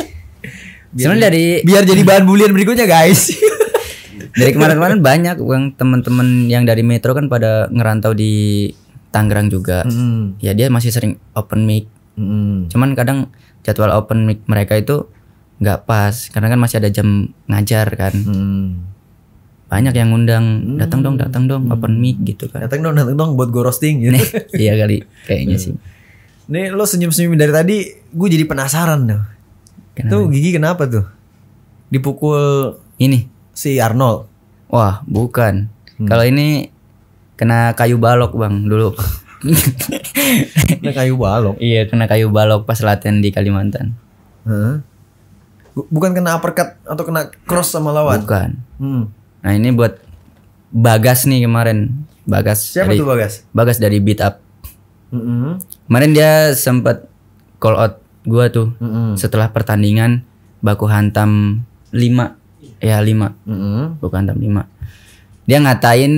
biar, dari biar jadi bahan bulian berikutnya guys dari kemarin-kemarin banyak bang teman-teman yang dari metro kan pada ngerantau di Tangerang juga mm. ya dia masih sering open mic mm. cuman kadang jadwal open mic mereka itu nggak pas karena kan masih ada jam ngajar kan mm. banyak yang ngundang datang dong datang dong open mic gitu kan datang dong datang dong buat go roasting gitu Nih, iya kali kayaknya sih Nih lo senyum-senyum dari tadi gue jadi penasaran tuh kenapa? tuh gigi kenapa tuh dipukul ini si Arnold wah bukan hmm. kalau ini kena kayu balok bang dulu kena kayu balok iya kena kayu balok pas latihan di Kalimantan hmm. bukan kena uppercut atau kena cross sama lawan bukan hmm. nah ini buat Bagas nih kemarin Bagas siapa dari, tuh Bagas Bagas dari beat up mm -hmm. kemarin dia sempat call out gua tuh mm -hmm. setelah pertandingan baku hantam 5 ya 5 mm -hmm. bukan hantam 5 dia ngatain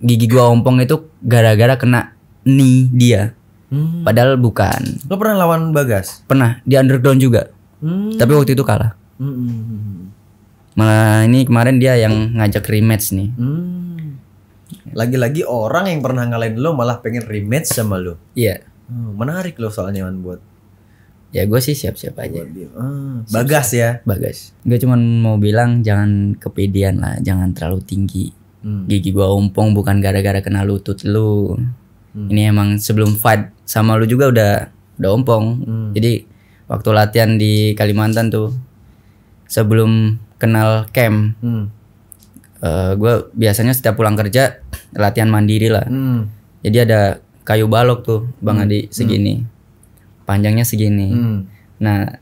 gigi gua ompong itu gara-gara kena ni dia. Hmm. Padahal bukan. Lo pernah lawan Bagas? Pernah, di underground juga. Hmm. Tapi waktu itu kalah. Hmm, hmm, hmm, hmm. Malah ini kemarin dia yang ngajak rematch nih. Hmm. Lagi-lagi orang yang pernah ngalahin lo malah pengen rematch sama lo. Iya. Yeah. Hmm, menarik lo soalnya man buat. Ya gue sih siap-siap aja. Ah, Bagas siap -siap. ya. Bagas. Gue cuman mau bilang jangan kepedean lah, jangan terlalu tinggi hmm. gigi gua ompong bukan gara-gara kena lutut lu hmm. ini emang sebelum fight sama lu juga udah udah ompong hmm. jadi waktu latihan di Kalimantan tuh sebelum kenal camp hmm. uh, eh, gue biasanya setiap pulang kerja latihan mandiri lah hmm. jadi ada kayu balok tuh bang hmm. Adi hmm. segini hmm. panjangnya segini hmm. nah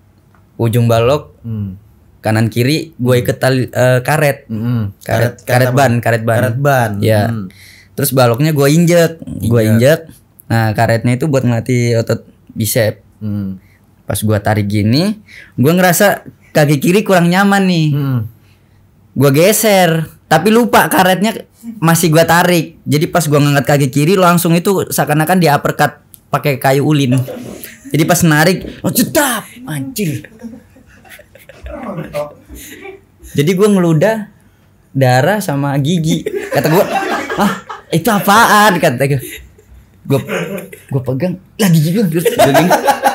ujung balok hmm kanan kiri gue hmm. iket tali uh, karet. Mm. Karet karet, karet ban, karet ban. Karet ban. Ya. Mm. Terus baloknya gue injek, gue injek. Nah, karetnya itu buat ngelatih otot bicep. Mm. Pas gue tarik gini, gue ngerasa kaki kiri kurang nyaman nih. Mm. Gue geser, tapi lupa karetnya masih gue tarik. Jadi pas gue ngangkat kaki kiri langsung itu seakan-akan di uppercut pakai kayu ulin. Jadi pas narik, oh cetap, anjir jadi gue ngeludah darah sama gigi. Kata gue, ah itu apaan? Kata gue. Gue gue pegang, lagi gigi gue. terus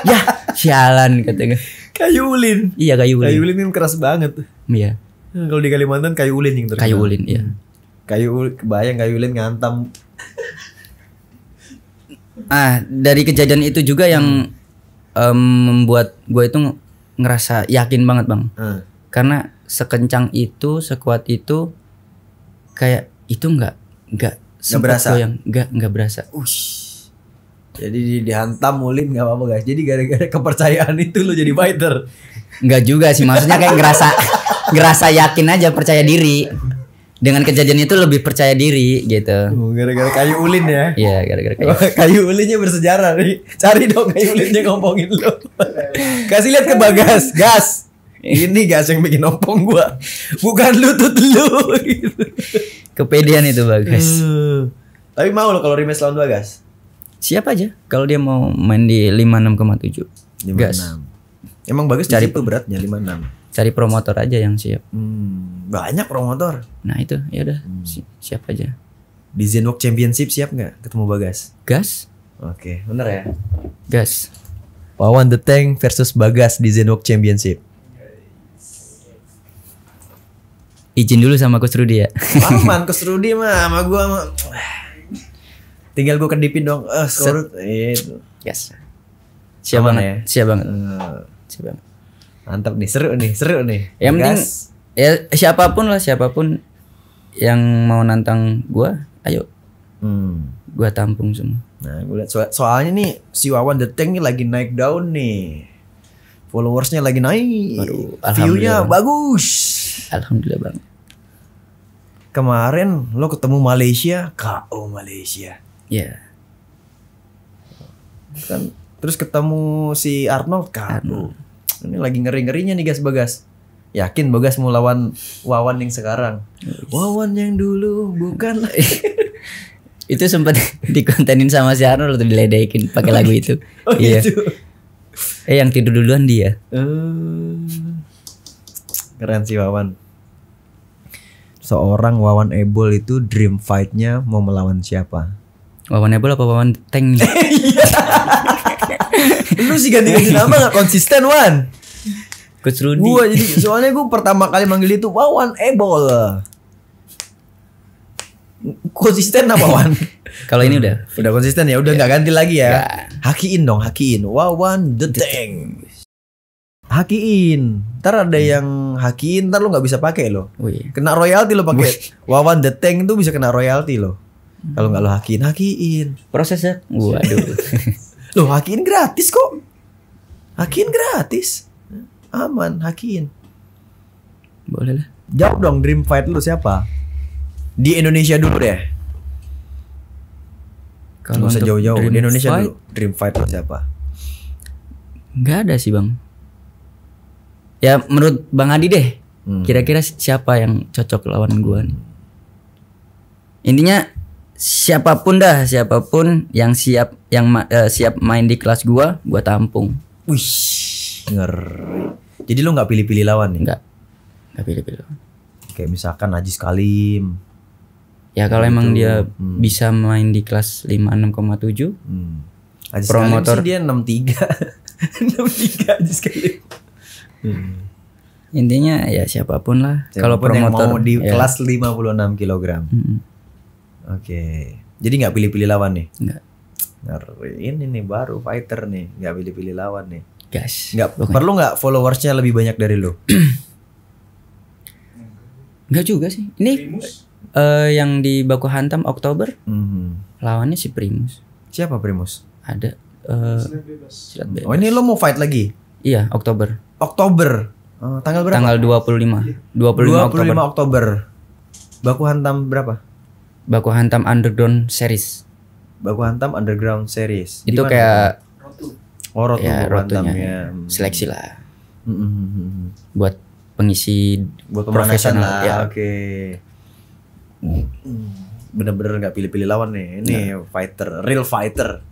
ya sialan kata gue. Kayu ulin. Iya kayu ulin. Kayu ulin ini keras banget. Iya. kalau di Kalimantan kayu ulin yang terkenal. Kayu ulin, iya. Hmm. Kayu kebayang kayu ulin ngantam. Ah, dari kejadian itu juga yang hmm. um, membuat gue itu ngerasa yakin banget bang hmm. karena sekencang itu sekuat itu kayak itu nggak nggak nggak berasa yang nggak nggak berasa Ush. Jadi dihantam mulin nggak apa-apa guys. Jadi gara-gara kepercayaan itu lo jadi fighter. Nggak juga sih, maksudnya kayak ngerasa ngerasa yakin aja percaya diri dengan kejadian itu lebih percaya diri gitu. Oh, gara-gara kayu ulin ya? Iya, gara-gara kayu. kayu ulinnya bersejarah nih. Cari dong kayu ulinnya ngomongin lo. Kasih lihat ke Bagas, gas. Ini gas yang bikin ompong gua. Bukan lutut lu gitu. Kepedean itu Bagas. Uh, tapi mau lo kalau rematch lawan Bagas? Siapa aja kalau dia mau main di 56,7. Gas. Emang bagus cari itu beratnya 56 cari promotor aja yang siap hmm, banyak promotor nah itu ya udah hmm. si siap aja di Zenwalk Championship siap nggak ketemu Bagas Gas oke okay, bener ya Gas Pawan the Tank versus Bagas di Zenwalk Championship izin dulu sama Gus Rudi ya aman Gus Rudi mah sama gua mah. tinggal gue kedipin dong eh uh, skor iya, itu yes siap banget ya? siap banget uh. siap banget Mantap nih, seru nih, seru nih. Ya, yang penting ya siapapun lah, siapapun yang mau nantang gua, ayo. Hmm. Gua tampung semua. Nah, gue liat so soalnya nih si Wawan The Tank nih lagi naik daun nih. Followersnya lagi naik. Aduh, View-nya bagus. Alhamdulillah bang. Kemarin lo ketemu Malaysia, KO Malaysia. Iya. Yeah. Kan terus ketemu si Arnold KO. Arnold. Ini lagi ngeri-ngerinya nih guys Bagas. Yakin Bagas mau lawan Wawan yang sekarang. Wawan yang dulu bukan itu sempat dikontenin sama si Arnold tuh diledekin pakai oh, lagu iya. itu. Oh, iya. Gitu. Eh yang tidur duluan dia. Eh, keren sih Wawan. Seorang Wawan Ebol itu dream fightnya mau melawan siapa? Wawan Ebol apa Wawan Tank? lu sih ganti-ganti nama gak konsisten Wan Coach Rudy Gue jadi soalnya gue pertama kali manggil itu Wawan Ebol Konsisten apa Wan? Kalau ini udah Udah konsisten ya udah iya. gak ganti lagi ya iya. Hakiin dong hakiin Wawan The Tank hakiin ntar ada hmm. yang hakiin ntar lo gak bisa pakai lo oh, iya. kena royalti lo pakai wawan the tank tuh bisa kena royalti lo kalau nggak lo hakiin hakiin prosesnya waduh Loh, hakiin gratis kok. Hakiin gratis. Aman, hakiin. Boleh lah. Jawab dong dream fight lu siapa? Di Indonesia dulu deh. Kalau usah jauh-jauh di Indonesia fight, dulu. Dream fight lu siapa? Enggak ada sih, Bang. Ya menurut Bang Adi deh. Hmm. Kira-kira hmm. siapa yang cocok lawan gua nih? Intinya siapapun dah siapapun yang siap yang ma uh, siap main di kelas gua gua tampung wih ngeri jadi lu nggak pilih-pilih lawan nih nggak nggak pilih-pilih lawan kayak misalkan Najis Kalim ya kalau emang gitu. dia hmm. bisa main di kelas enam hmm. tujuh, promotor sih dia enam tiga Najis Kalim hmm. intinya ya siapapun lah kalau promotor yang mau di ya. kelas 56 kg hmm. Oke. Okay. Jadi nggak pilih-pilih lawan nih? Nggak. Ini nih baru fighter nih, nggak pilih-pilih lawan nih. Gas. Nggak perlu nggak followersnya lebih banyak dari lo? nggak juga sih. Ini uh, yang di Baku Hantam Oktober, mm-hmm. lawannya si Primus. Siapa Primus? Ada. Uh, eh, silat bebas. Silat bebas. Oh ini lo mau fight lagi? Iya Oktober. Oktober. Uh, tanggal berapa? Tanggal 25. 25, 25 Oktober. 25 Oktober. Baku Hantam berapa? Baku Hantam Underground Series. Baku Hantam Underground Series. Itu Dimana? kayak Rotu. Oh, Rotu ya, Rotunya. ya. Seleksi lah. Mm -hmm. Buat pengisi buat profesional lah. ya. Oke. Okay. Bener-bener nggak pilih-pilih lawan nih. Ini nah. fighter, real fighter.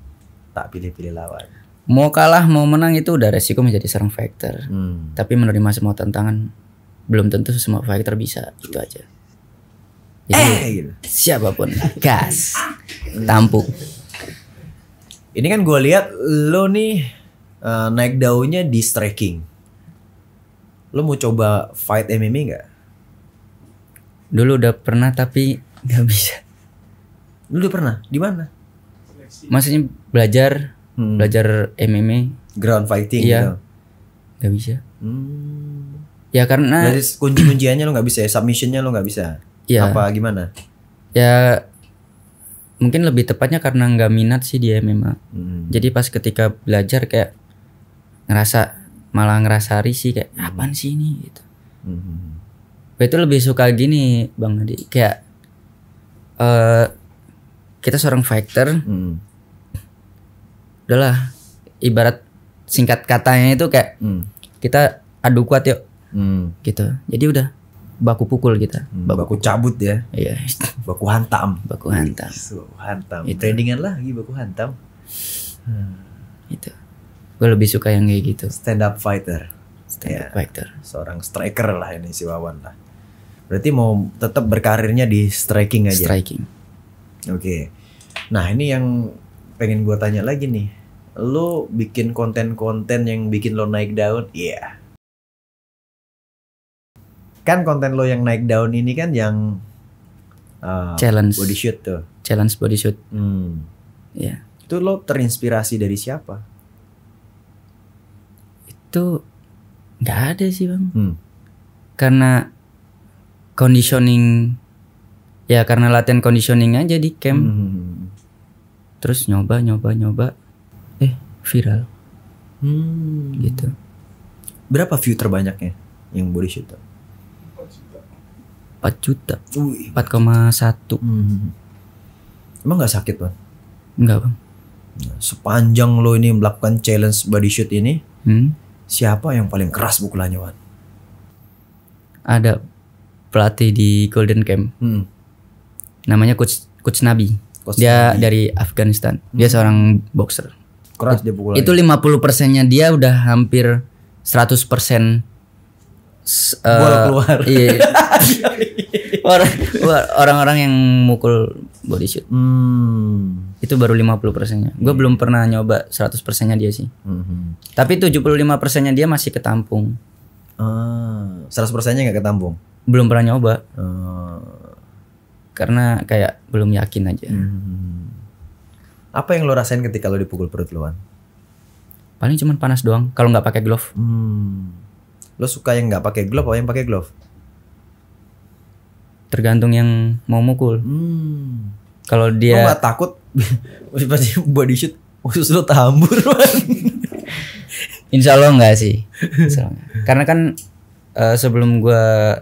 Tak pilih-pilih lawan mau kalah mau menang itu udah resiko menjadi seorang fighter hmm. tapi menerima semua tantangan belum tentu semua fighter bisa itu aja jadi, eh siapapun gas tampuk. Ini kan gue lihat lo nih uh, naik daunnya di striking. Lo mau coba fight MMA nggak? Dulu udah pernah tapi nggak bisa. Dulu udah pernah? Di mana? Maksudnya belajar hmm. belajar MMA. Ground fighting. Iya. Gitu. Gak bisa. Hmm. Ya karena. kunci kunciannya lo nggak bisa, ya? submissionnya lo nggak bisa ya. apa gimana ya mungkin lebih tepatnya karena nggak minat sih dia memang. hmm. jadi pas ketika belajar kayak ngerasa malah ngerasa risih kayak hmm. apaan sih ini gitu hmm. gue itu lebih suka gini bang Adi kayak uh, kita seorang fighter hmm. udahlah ibarat singkat katanya itu kayak hmm. kita adu kuat yuk hmm. gitu jadi udah baku pukul kita. Hmm, baku, baku cabut ya. Iya. Baku hantam. Baku hantam. So, hantam. Itu. Trendingan lah lagi baku hantam. Hmm. Itu. Gue lebih suka yang kayak gitu. Stand up fighter. Stand ya, up fighter. Seorang striker lah ini si Wawan lah. Berarti mau tetap berkarirnya di striking aja. Striking. Oke. Nah, ini yang pengen gue tanya lagi nih. Lo bikin konten-konten yang bikin lo naik daun? Iya. Yeah kan konten lo yang naik daun ini kan yang uh, challenge body shoot tuh challenge body shoot hmm. ya yeah. itu lo terinspirasi dari siapa itu nggak ada sih bang hmm. karena conditioning ya karena latihan conditioning aja di camp hmm. terus nyoba nyoba nyoba eh viral hmm. gitu berapa view terbanyaknya yang body shoot tuh? 4 juta. 4,1. Hmm. Emang gak sakit, Bang? Enggak, Bang. Sepanjang lo ini melakukan challenge body shoot ini, hmm? siapa yang paling keras pukulannya, Wan? Ada pelatih di Golden Camp. Hmm. Namanya coach coach Nabi. Coach dia Nabi. dari Afghanistan. Hmm. Dia seorang boxer. Keras dia pukulannya. Itu 50 persennya dia udah hampir 100 persen uh, bola keluar. Iya. orang-orang yang mukul body shoot. Hmm. Itu baru 50 persennya. Gue hmm. belum pernah nyoba 100 persennya dia sih. Hmm. Tapi 75 persennya dia masih ketampung. Ah, 100 persennya nggak ketampung? Belum pernah nyoba. Hmm. Karena kayak belum yakin aja. Hmm. Apa yang lo rasain ketika lo dipukul perut luan? Paling cuman panas doang. Kalau nggak pakai glove. Hmm. Lo suka yang nggak pakai glove atau yang pakai glove? tergantung yang mau mukul hmm. kalau dia lo gak takut pasti body shoot khusus oh, lo tambur Insya Allah enggak sih Allah. karena kan uh, sebelum gua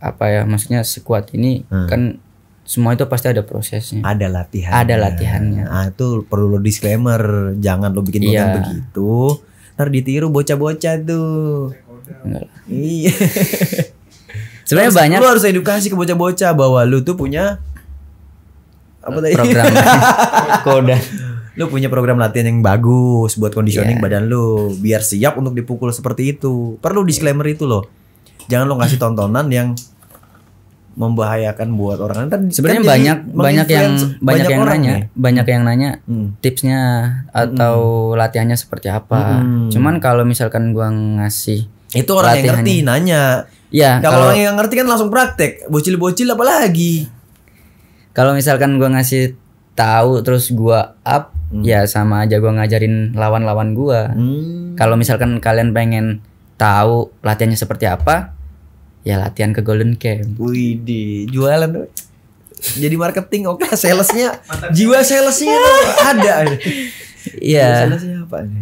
apa ya maksudnya sekuat ini hmm. kan semua itu pasti ada prosesnya. Ada latihan. Ada latihannya. Nah, itu perlu lo disclaimer, jangan lo bikin iya. konten begitu. Ntar ditiru bocah-bocah tuh. Iya. sebenarnya banyak lu harus edukasi ke bocah-bocah bahwa lu tuh punya apa tadi program koda lu punya program latihan yang bagus buat conditioning yeah. badan lu biar siap untuk dipukul seperti itu perlu disclaimer itu loh jangan lo ngasih tontonan yang membahayakan buat orang lain. Sebenarnya kan banyak banyak yang banyak, banyak yang nanya, nih. banyak yang nanya hmm. tipsnya atau hmm. latihannya seperti apa. Hmm. Cuman kalau misalkan gua ngasih itu orang yang ngerti nanya ya kalau orang yang ngerti kan langsung praktek bocil-bocil apalagi kalau misalkan gue ngasih tahu terus gue up hmm. ya sama aja gue ngajarin lawan-lawan gue hmm. kalau misalkan kalian pengen tahu latihannya seperti apa ya latihan ke Golden Camp. Wih jualan tuh. Jadi marketing oke, okay. salesnya jiwa salesnya ada. Iya.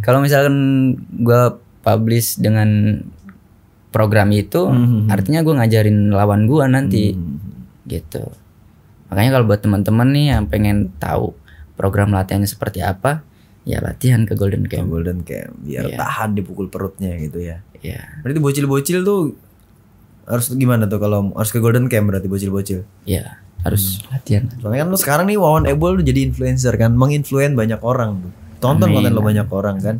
Kalau misalkan gue publish dengan program itu hmm. artinya gue ngajarin lawan gue nanti hmm. gitu makanya kalau buat teman-teman nih yang pengen tahu program latihannya seperti apa ya latihan ke Golden Camp ke Golden Camp biar yeah. tahan dipukul perutnya gitu ya ya Yeah. berarti bocil-bocil tuh harus gimana tuh kalau harus ke Golden Camp berarti bocil-bocil ya yeah, harus hmm. latihan soalnya kan lu sekarang nih Wawan Ebol lu jadi influencer kan menginfluen banyak orang tuh tonton konten lo banyak orang kan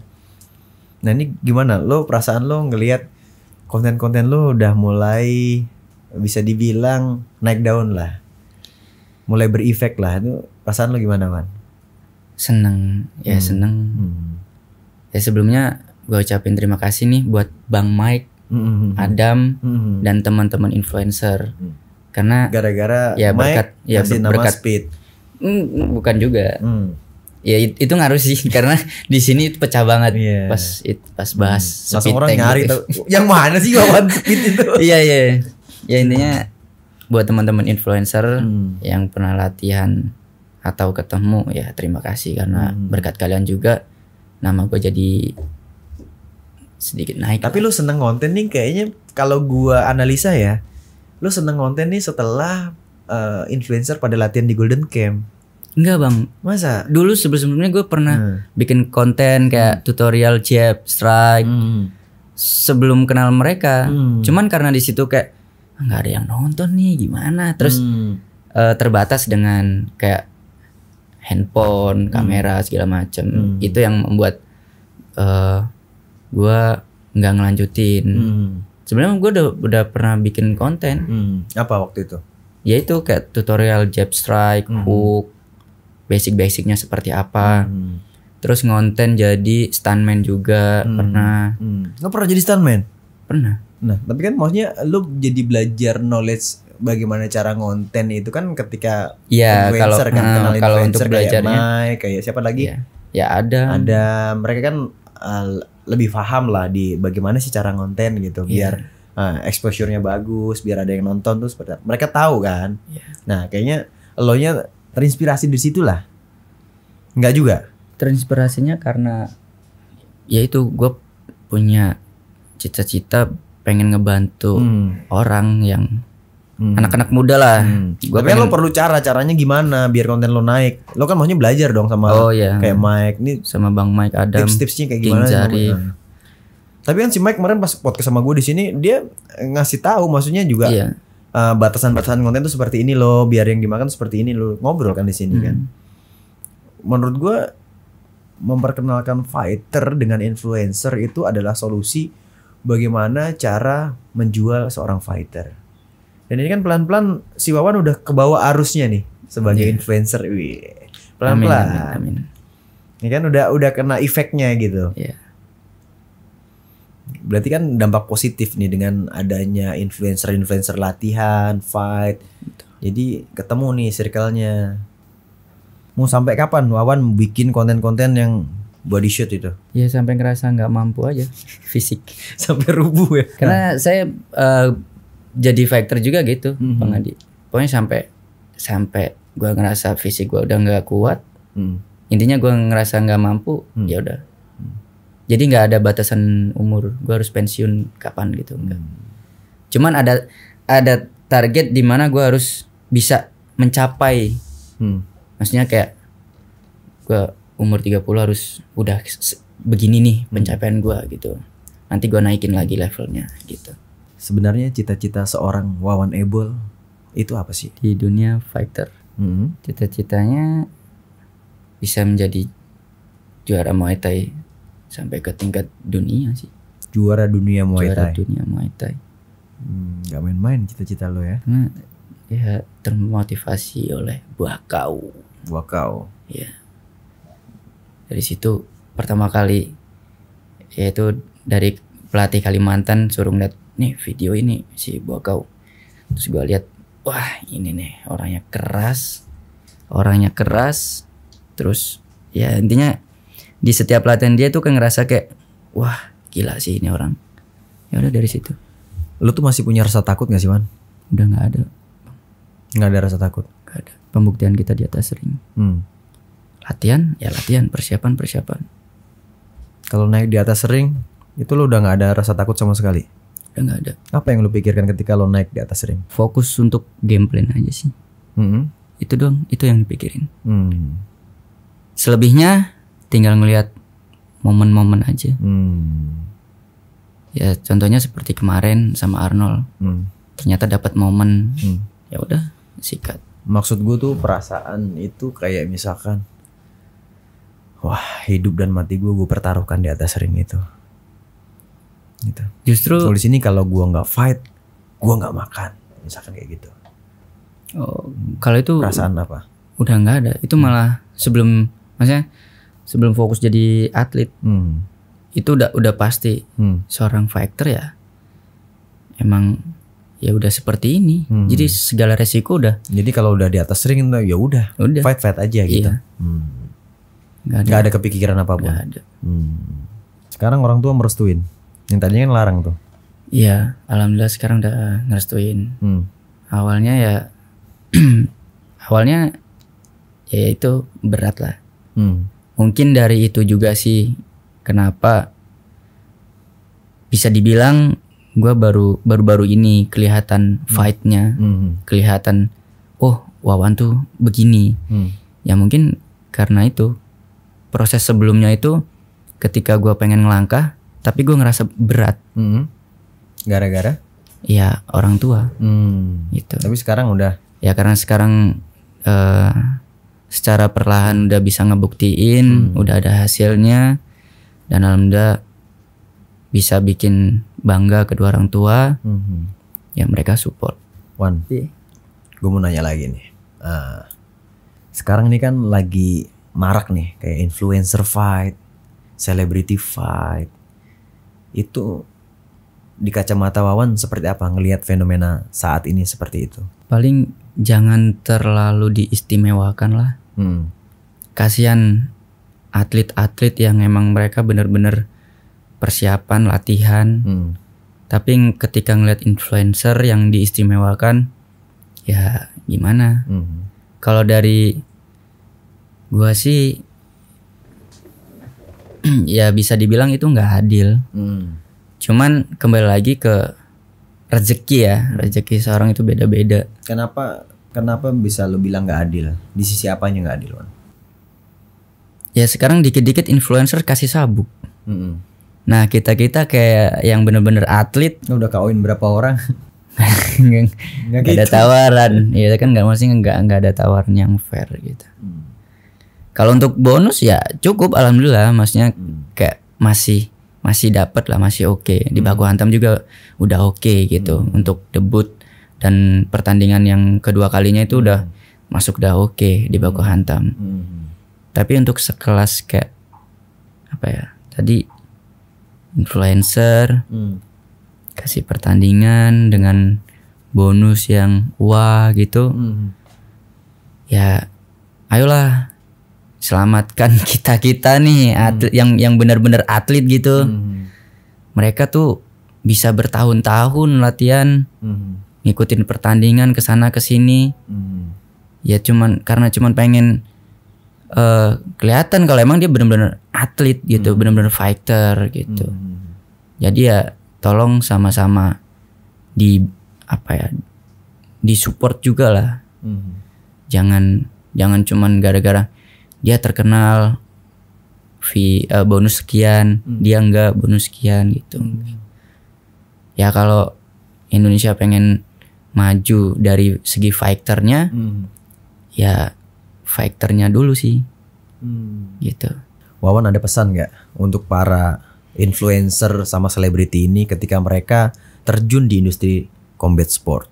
nah ini gimana lo perasaan lo ngelihat konten-konten lu udah mulai bisa dibilang naik daun lah mulai berefek lah itu perasaan lu gimana man seneng ya hmm. seneng hmm. ya sebelumnya gue ucapin terima kasih nih buat bang Mike hmm. Adam hmm. dan teman-teman influencer hmm. karena gara-gara ya Mike ya, berkat ya berkat nama speed hmm, bukan juga hmm ya itu ngaruh sih karena di sini pecah banget yeah. pas it, pas bahas hmm. langsung orang nyari gitu. yang mana sih lawan speed itu iya iya ya intinya buat teman-teman influencer hmm. yang pernah latihan atau ketemu ya terima kasih karena hmm. berkat kalian juga nama gue jadi sedikit naik tapi lah. lu seneng konten nih kayaknya kalau gue analisa ya lu seneng konten nih setelah uh, influencer pada latihan di Golden Camp Enggak bang. Masa? Dulu sebelum-sebelumnya gue pernah hmm. bikin konten kayak hmm. tutorial jab, strike. Hmm. Sebelum kenal mereka. Hmm. Cuman karena di situ kayak ah, nggak ada yang nonton nih gimana. Terus hmm. uh, terbatas dengan kayak handphone, hmm. kamera segala macem. Hmm. Itu yang membuat uh, eh, gue nggak ngelanjutin. Hmm. Sebenarnya gue udah udah pernah bikin konten. Hmm. Apa waktu itu? Yaitu kayak tutorial jab strike, hmm. hook, basic-basicnya seperti apa. Hmm. Terus ngonten jadi stuntman juga hmm. pernah. Hmm. Lo pernah jadi stuntman? Pernah. Nah, tapi kan maksudnya lu jadi belajar knowledge bagaimana cara ngonten itu kan ketika ya, influencer kalau, kan uh, kenal kalau influencer untuk kayak Mike, kayak siapa lagi? Ya, ya ada. Ada mereka kan uh, lebih paham lah di bagaimana sih cara ngonten gitu iya. biar Uh, exposure-nya bagus, biar ada yang nonton tuh seperti mereka tahu kan. Yeah. Nah, kayaknya lo nya terinspirasi di situ lah, nggak juga terinspirasinya karena ya itu gue punya cita-cita pengen ngebantu hmm. orang yang hmm. anak-anak muda lah. Hmm. Gua Tapi pengen... lo perlu cara caranya gimana biar konten lo naik. Lo kan maunya belajar dong sama oh, iya. kayak Mike nih sama Bang Mike ada Tips-tipsnya kayak gimana? Nah. Tapi kan si Mike kemarin pas podcast sama gue di sini dia ngasih tahu maksudnya juga. Iya Eh, batasan-batasan konten tuh seperti ini loh, biar yang dimakan seperti ini loh. Ngobrol kan di sini kan. hmm. kan. Menurut gue memperkenalkan fighter dengan influencer itu adalah solusi bagaimana cara menjual seorang fighter. Dan ini kan pelan-pelan si Wawan udah kebawa arusnya nih sebagai yeah. influencer. Wih. Pelan-pelan. Amin, amin, amin. Ini kan udah udah kena efeknya gitu. Yeah berarti kan dampak positif nih dengan adanya influencer-influencer latihan, fight. Jadi ketemu nih circle-nya. Mau sampai kapan Wawan bikin konten-konten yang body shoot itu? Ya sampai ngerasa nggak mampu aja fisik. sampai rubuh ya. Karena saya uh, jadi fighter juga gitu, mm -hmm. Bang Adi. Pokoknya sampai sampai gua ngerasa fisik gua udah nggak kuat. Mm. Intinya gua ngerasa nggak mampu, mm. ya udah jadi nggak ada batasan umur gue harus pensiun kapan gitu enggak. Hmm. Cuman ada ada target di mana gue harus bisa mencapai. Hmm. Maksudnya kayak gue umur 30 harus udah begini nih hmm. pencapaian gue gitu. Nanti gue naikin lagi levelnya gitu. Sebenarnya cita-cita seorang Wawan able itu apa sih? Di dunia fighter. Hmm. Cita-citanya bisa menjadi juara Muay Thai sampai ke tingkat dunia sih juara dunia Muay Thai juara dunia Muay Thai hmm, gak main-main cita-cita lo ya nah, ya termotivasi oleh buah kau buah kau ya dari situ pertama kali yaitu dari pelatih Kalimantan suruh ngeliat nih video ini si buah kau terus gue lihat wah ini nih orangnya keras orangnya keras terus ya intinya di setiap latihan dia tuh kayak ngerasa kayak wah gila sih ini orang ya udah dari situ lu tuh masih punya rasa takut gak sih man udah nggak ada nggak ada rasa takut gak ada pembuktian kita di atas sering hmm. latihan ya latihan persiapan persiapan kalau naik di atas sering itu lu udah nggak ada rasa takut sama sekali udah nggak ada apa yang lu pikirkan ketika lo naik di atas sering fokus untuk game plan aja sih -hmm. itu dong itu yang dipikirin hmm. selebihnya tinggal ngelihat momen-momen aja hmm. ya contohnya seperti kemarin sama Arnold hmm. ternyata dapat momen hmm. ya udah sikat maksud gue tuh perasaan itu kayak misalkan wah hidup dan mati gue gue pertaruhkan di atas ring itu gitu justru kalau di sini kalau gue nggak fight gue nggak makan misalkan kayak gitu oh kalau itu perasaan apa udah nggak ada itu malah sebelum maksudnya sebelum fokus jadi atlet hmm. itu udah udah pasti hmm. seorang fighter ya emang ya udah seperti ini hmm. jadi segala resiko udah jadi kalau udah di atas sering ring ya udah fight fight aja gitu iya. hmm. Gak ada, Gak ada kepikiran apa Gak ada. Hmm. Sekarang orang tua merestuin. Yang tadinya kan larang tuh. Iya, alhamdulillah sekarang udah eh, ngerestuin. Hmm. Awalnya ya, awalnya ya itu berat lah. Hmm mungkin dari itu juga sih kenapa bisa dibilang gue baru baru baru ini kelihatan fightnya hmm. hmm. kelihatan oh Wawan tuh begini hmm. ya mungkin karena itu proses sebelumnya itu ketika gue pengen ngelangkah tapi gue ngerasa berat gara hmm. gara-gara ya orang tua hmm. gitu tapi sekarang udah ya karena sekarang uh, secara perlahan udah bisa ngebuktiin, hmm. udah ada hasilnya dan alhamdulillah bisa bikin bangga kedua orang tua. Hmm. Ya mereka support. Wan, yeah. gue mau nanya lagi nih. Uh, sekarang ini kan lagi marak nih kayak influencer fight, celebrity fight. Itu di kacamata Wawan seperti apa ngelihat fenomena saat ini seperti itu? Paling jangan terlalu diistimewakan lah. Hmm. Kasihan atlet-atlet yang emang mereka bener-bener persiapan latihan. Hmm. Tapi ketika ngeliat influencer yang diistimewakan, ya gimana? Hmm. Kalau dari gua sih, ya bisa dibilang itu nggak adil. Hmm. Cuman kembali lagi ke rezeki ya, rezeki seorang itu beda-beda. Kenapa Kenapa bisa lo bilang nggak adil? Di sisi apanya nggak adil, Wan? Ya sekarang dikit-dikit influencer kasih sabuk. Mm -hmm. Nah kita kita kayak yang bener-bener atlet. Udah kawin berapa orang? gak gitu. ada tawaran, ya kan nggak masih nggak nggak ada tawaran yang fair gitu. mm. Kalau untuk bonus ya cukup, alhamdulillah, maksudnya mm. kayak masih masih dapat lah masih oke okay. di mm. baku hantam juga udah oke okay, gitu mm. untuk debut dan pertandingan yang kedua kalinya itu udah hmm. masuk dah oke okay di baku hmm. hantam hmm. tapi untuk sekelas kayak apa ya tadi influencer hmm. kasih pertandingan dengan bonus yang wah gitu hmm. ya ayolah selamatkan kita kita nih hmm. atlet, yang yang benar-benar atlet gitu hmm. mereka tuh bisa bertahun-tahun latihan hmm ngikutin pertandingan ke sana ke sini. Hmm. Ya cuman karena cuman pengen uh, kelihatan kalau emang dia benar-benar atlet gitu, hmm. benar-benar fighter gitu. Hmm. Jadi ya tolong sama-sama di apa ya disupport juga lah. Hmm. Jangan jangan cuman gara-gara dia terkenal fee uh, bonus sekian, hmm. dia enggak bonus sekian gitu. Hmm. Ya kalau Indonesia pengen maju dari segi fighternya hmm. ya fighternya dulu sih hmm. gitu Wawan ada pesan nggak untuk para influencer sama selebriti ini ketika mereka terjun di industri combat sport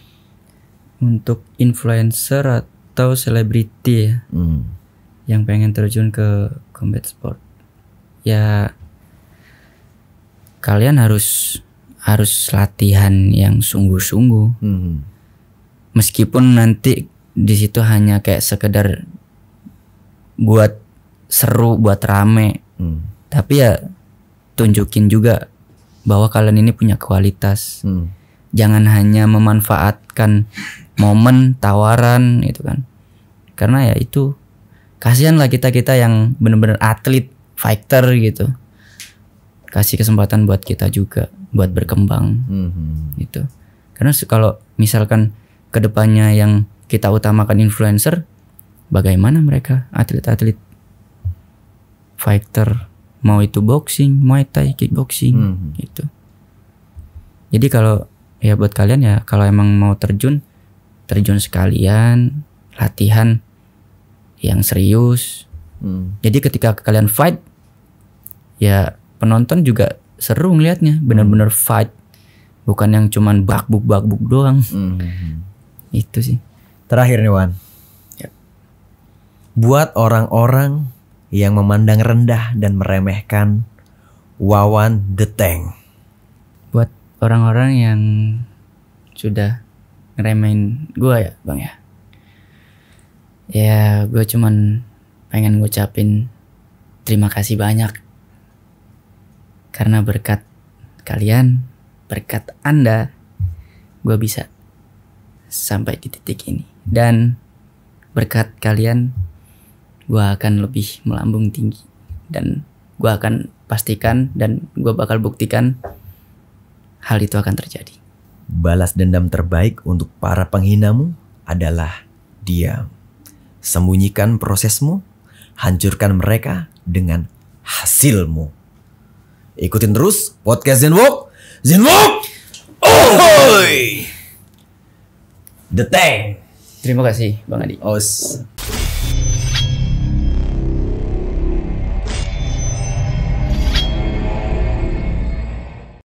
untuk influencer atau selebriti ya hmm. yang pengen terjun ke combat sport ya kalian harus harus latihan yang sungguh-sungguh. Hmm. Meskipun nanti di situ hanya kayak sekedar buat seru, buat rame. Hmm. Tapi ya tunjukin juga bahwa kalian ini punya kualitas. Hmm. Jangan hanya memanfaatkan momen tawaran gitu kan. Karena ya itu kasihan lah kita-kita yang benar-benar atlet, fighter gitu. Kasih kesempatan buat kita juga buat berkembang hmm. gitu karena kalau misalkan kedepannya yang kita utamakan influencer bagaimana mereka atlet-atlet fighter mau itu boxing muay thai kickboxing hmm. gitu jadi kalau ya buat kalian ya kalau emang mau terjun terjun sekalian latihan yang serius mm. jadi ketika kalian fight ya penonton juga seru ngelihatnya bener-bener fight hmm. bukan yang cuman bakbuk bakbuk doang hmm. itu sih terakhir nih Wan ya. buat orang-orang yang memandang rendah dan meremehkan Wawan the Tank buat orang-orang yang sudah ngeremehin gue ya bang ya ya gue cuman pengen ngucapin terima kasih banyak karena berkat kalian, berkat Anda, gue bisa sampai di titik ini. Dan berkat kalian, gue akan lebih melambung tinggi. Dan gue akan pastikan dan gue bakal buktikan hal itu akan terjadi. Balas dendam terbaik untuk para penghinamu adalah diam. Sembunyikan prosesmu, hancurkan mereka dengan hasilmu. Ikutin terus podcast Zenwalk. Zenwalk. Oh, The Tank. Terima kasih Bang Adi. Os.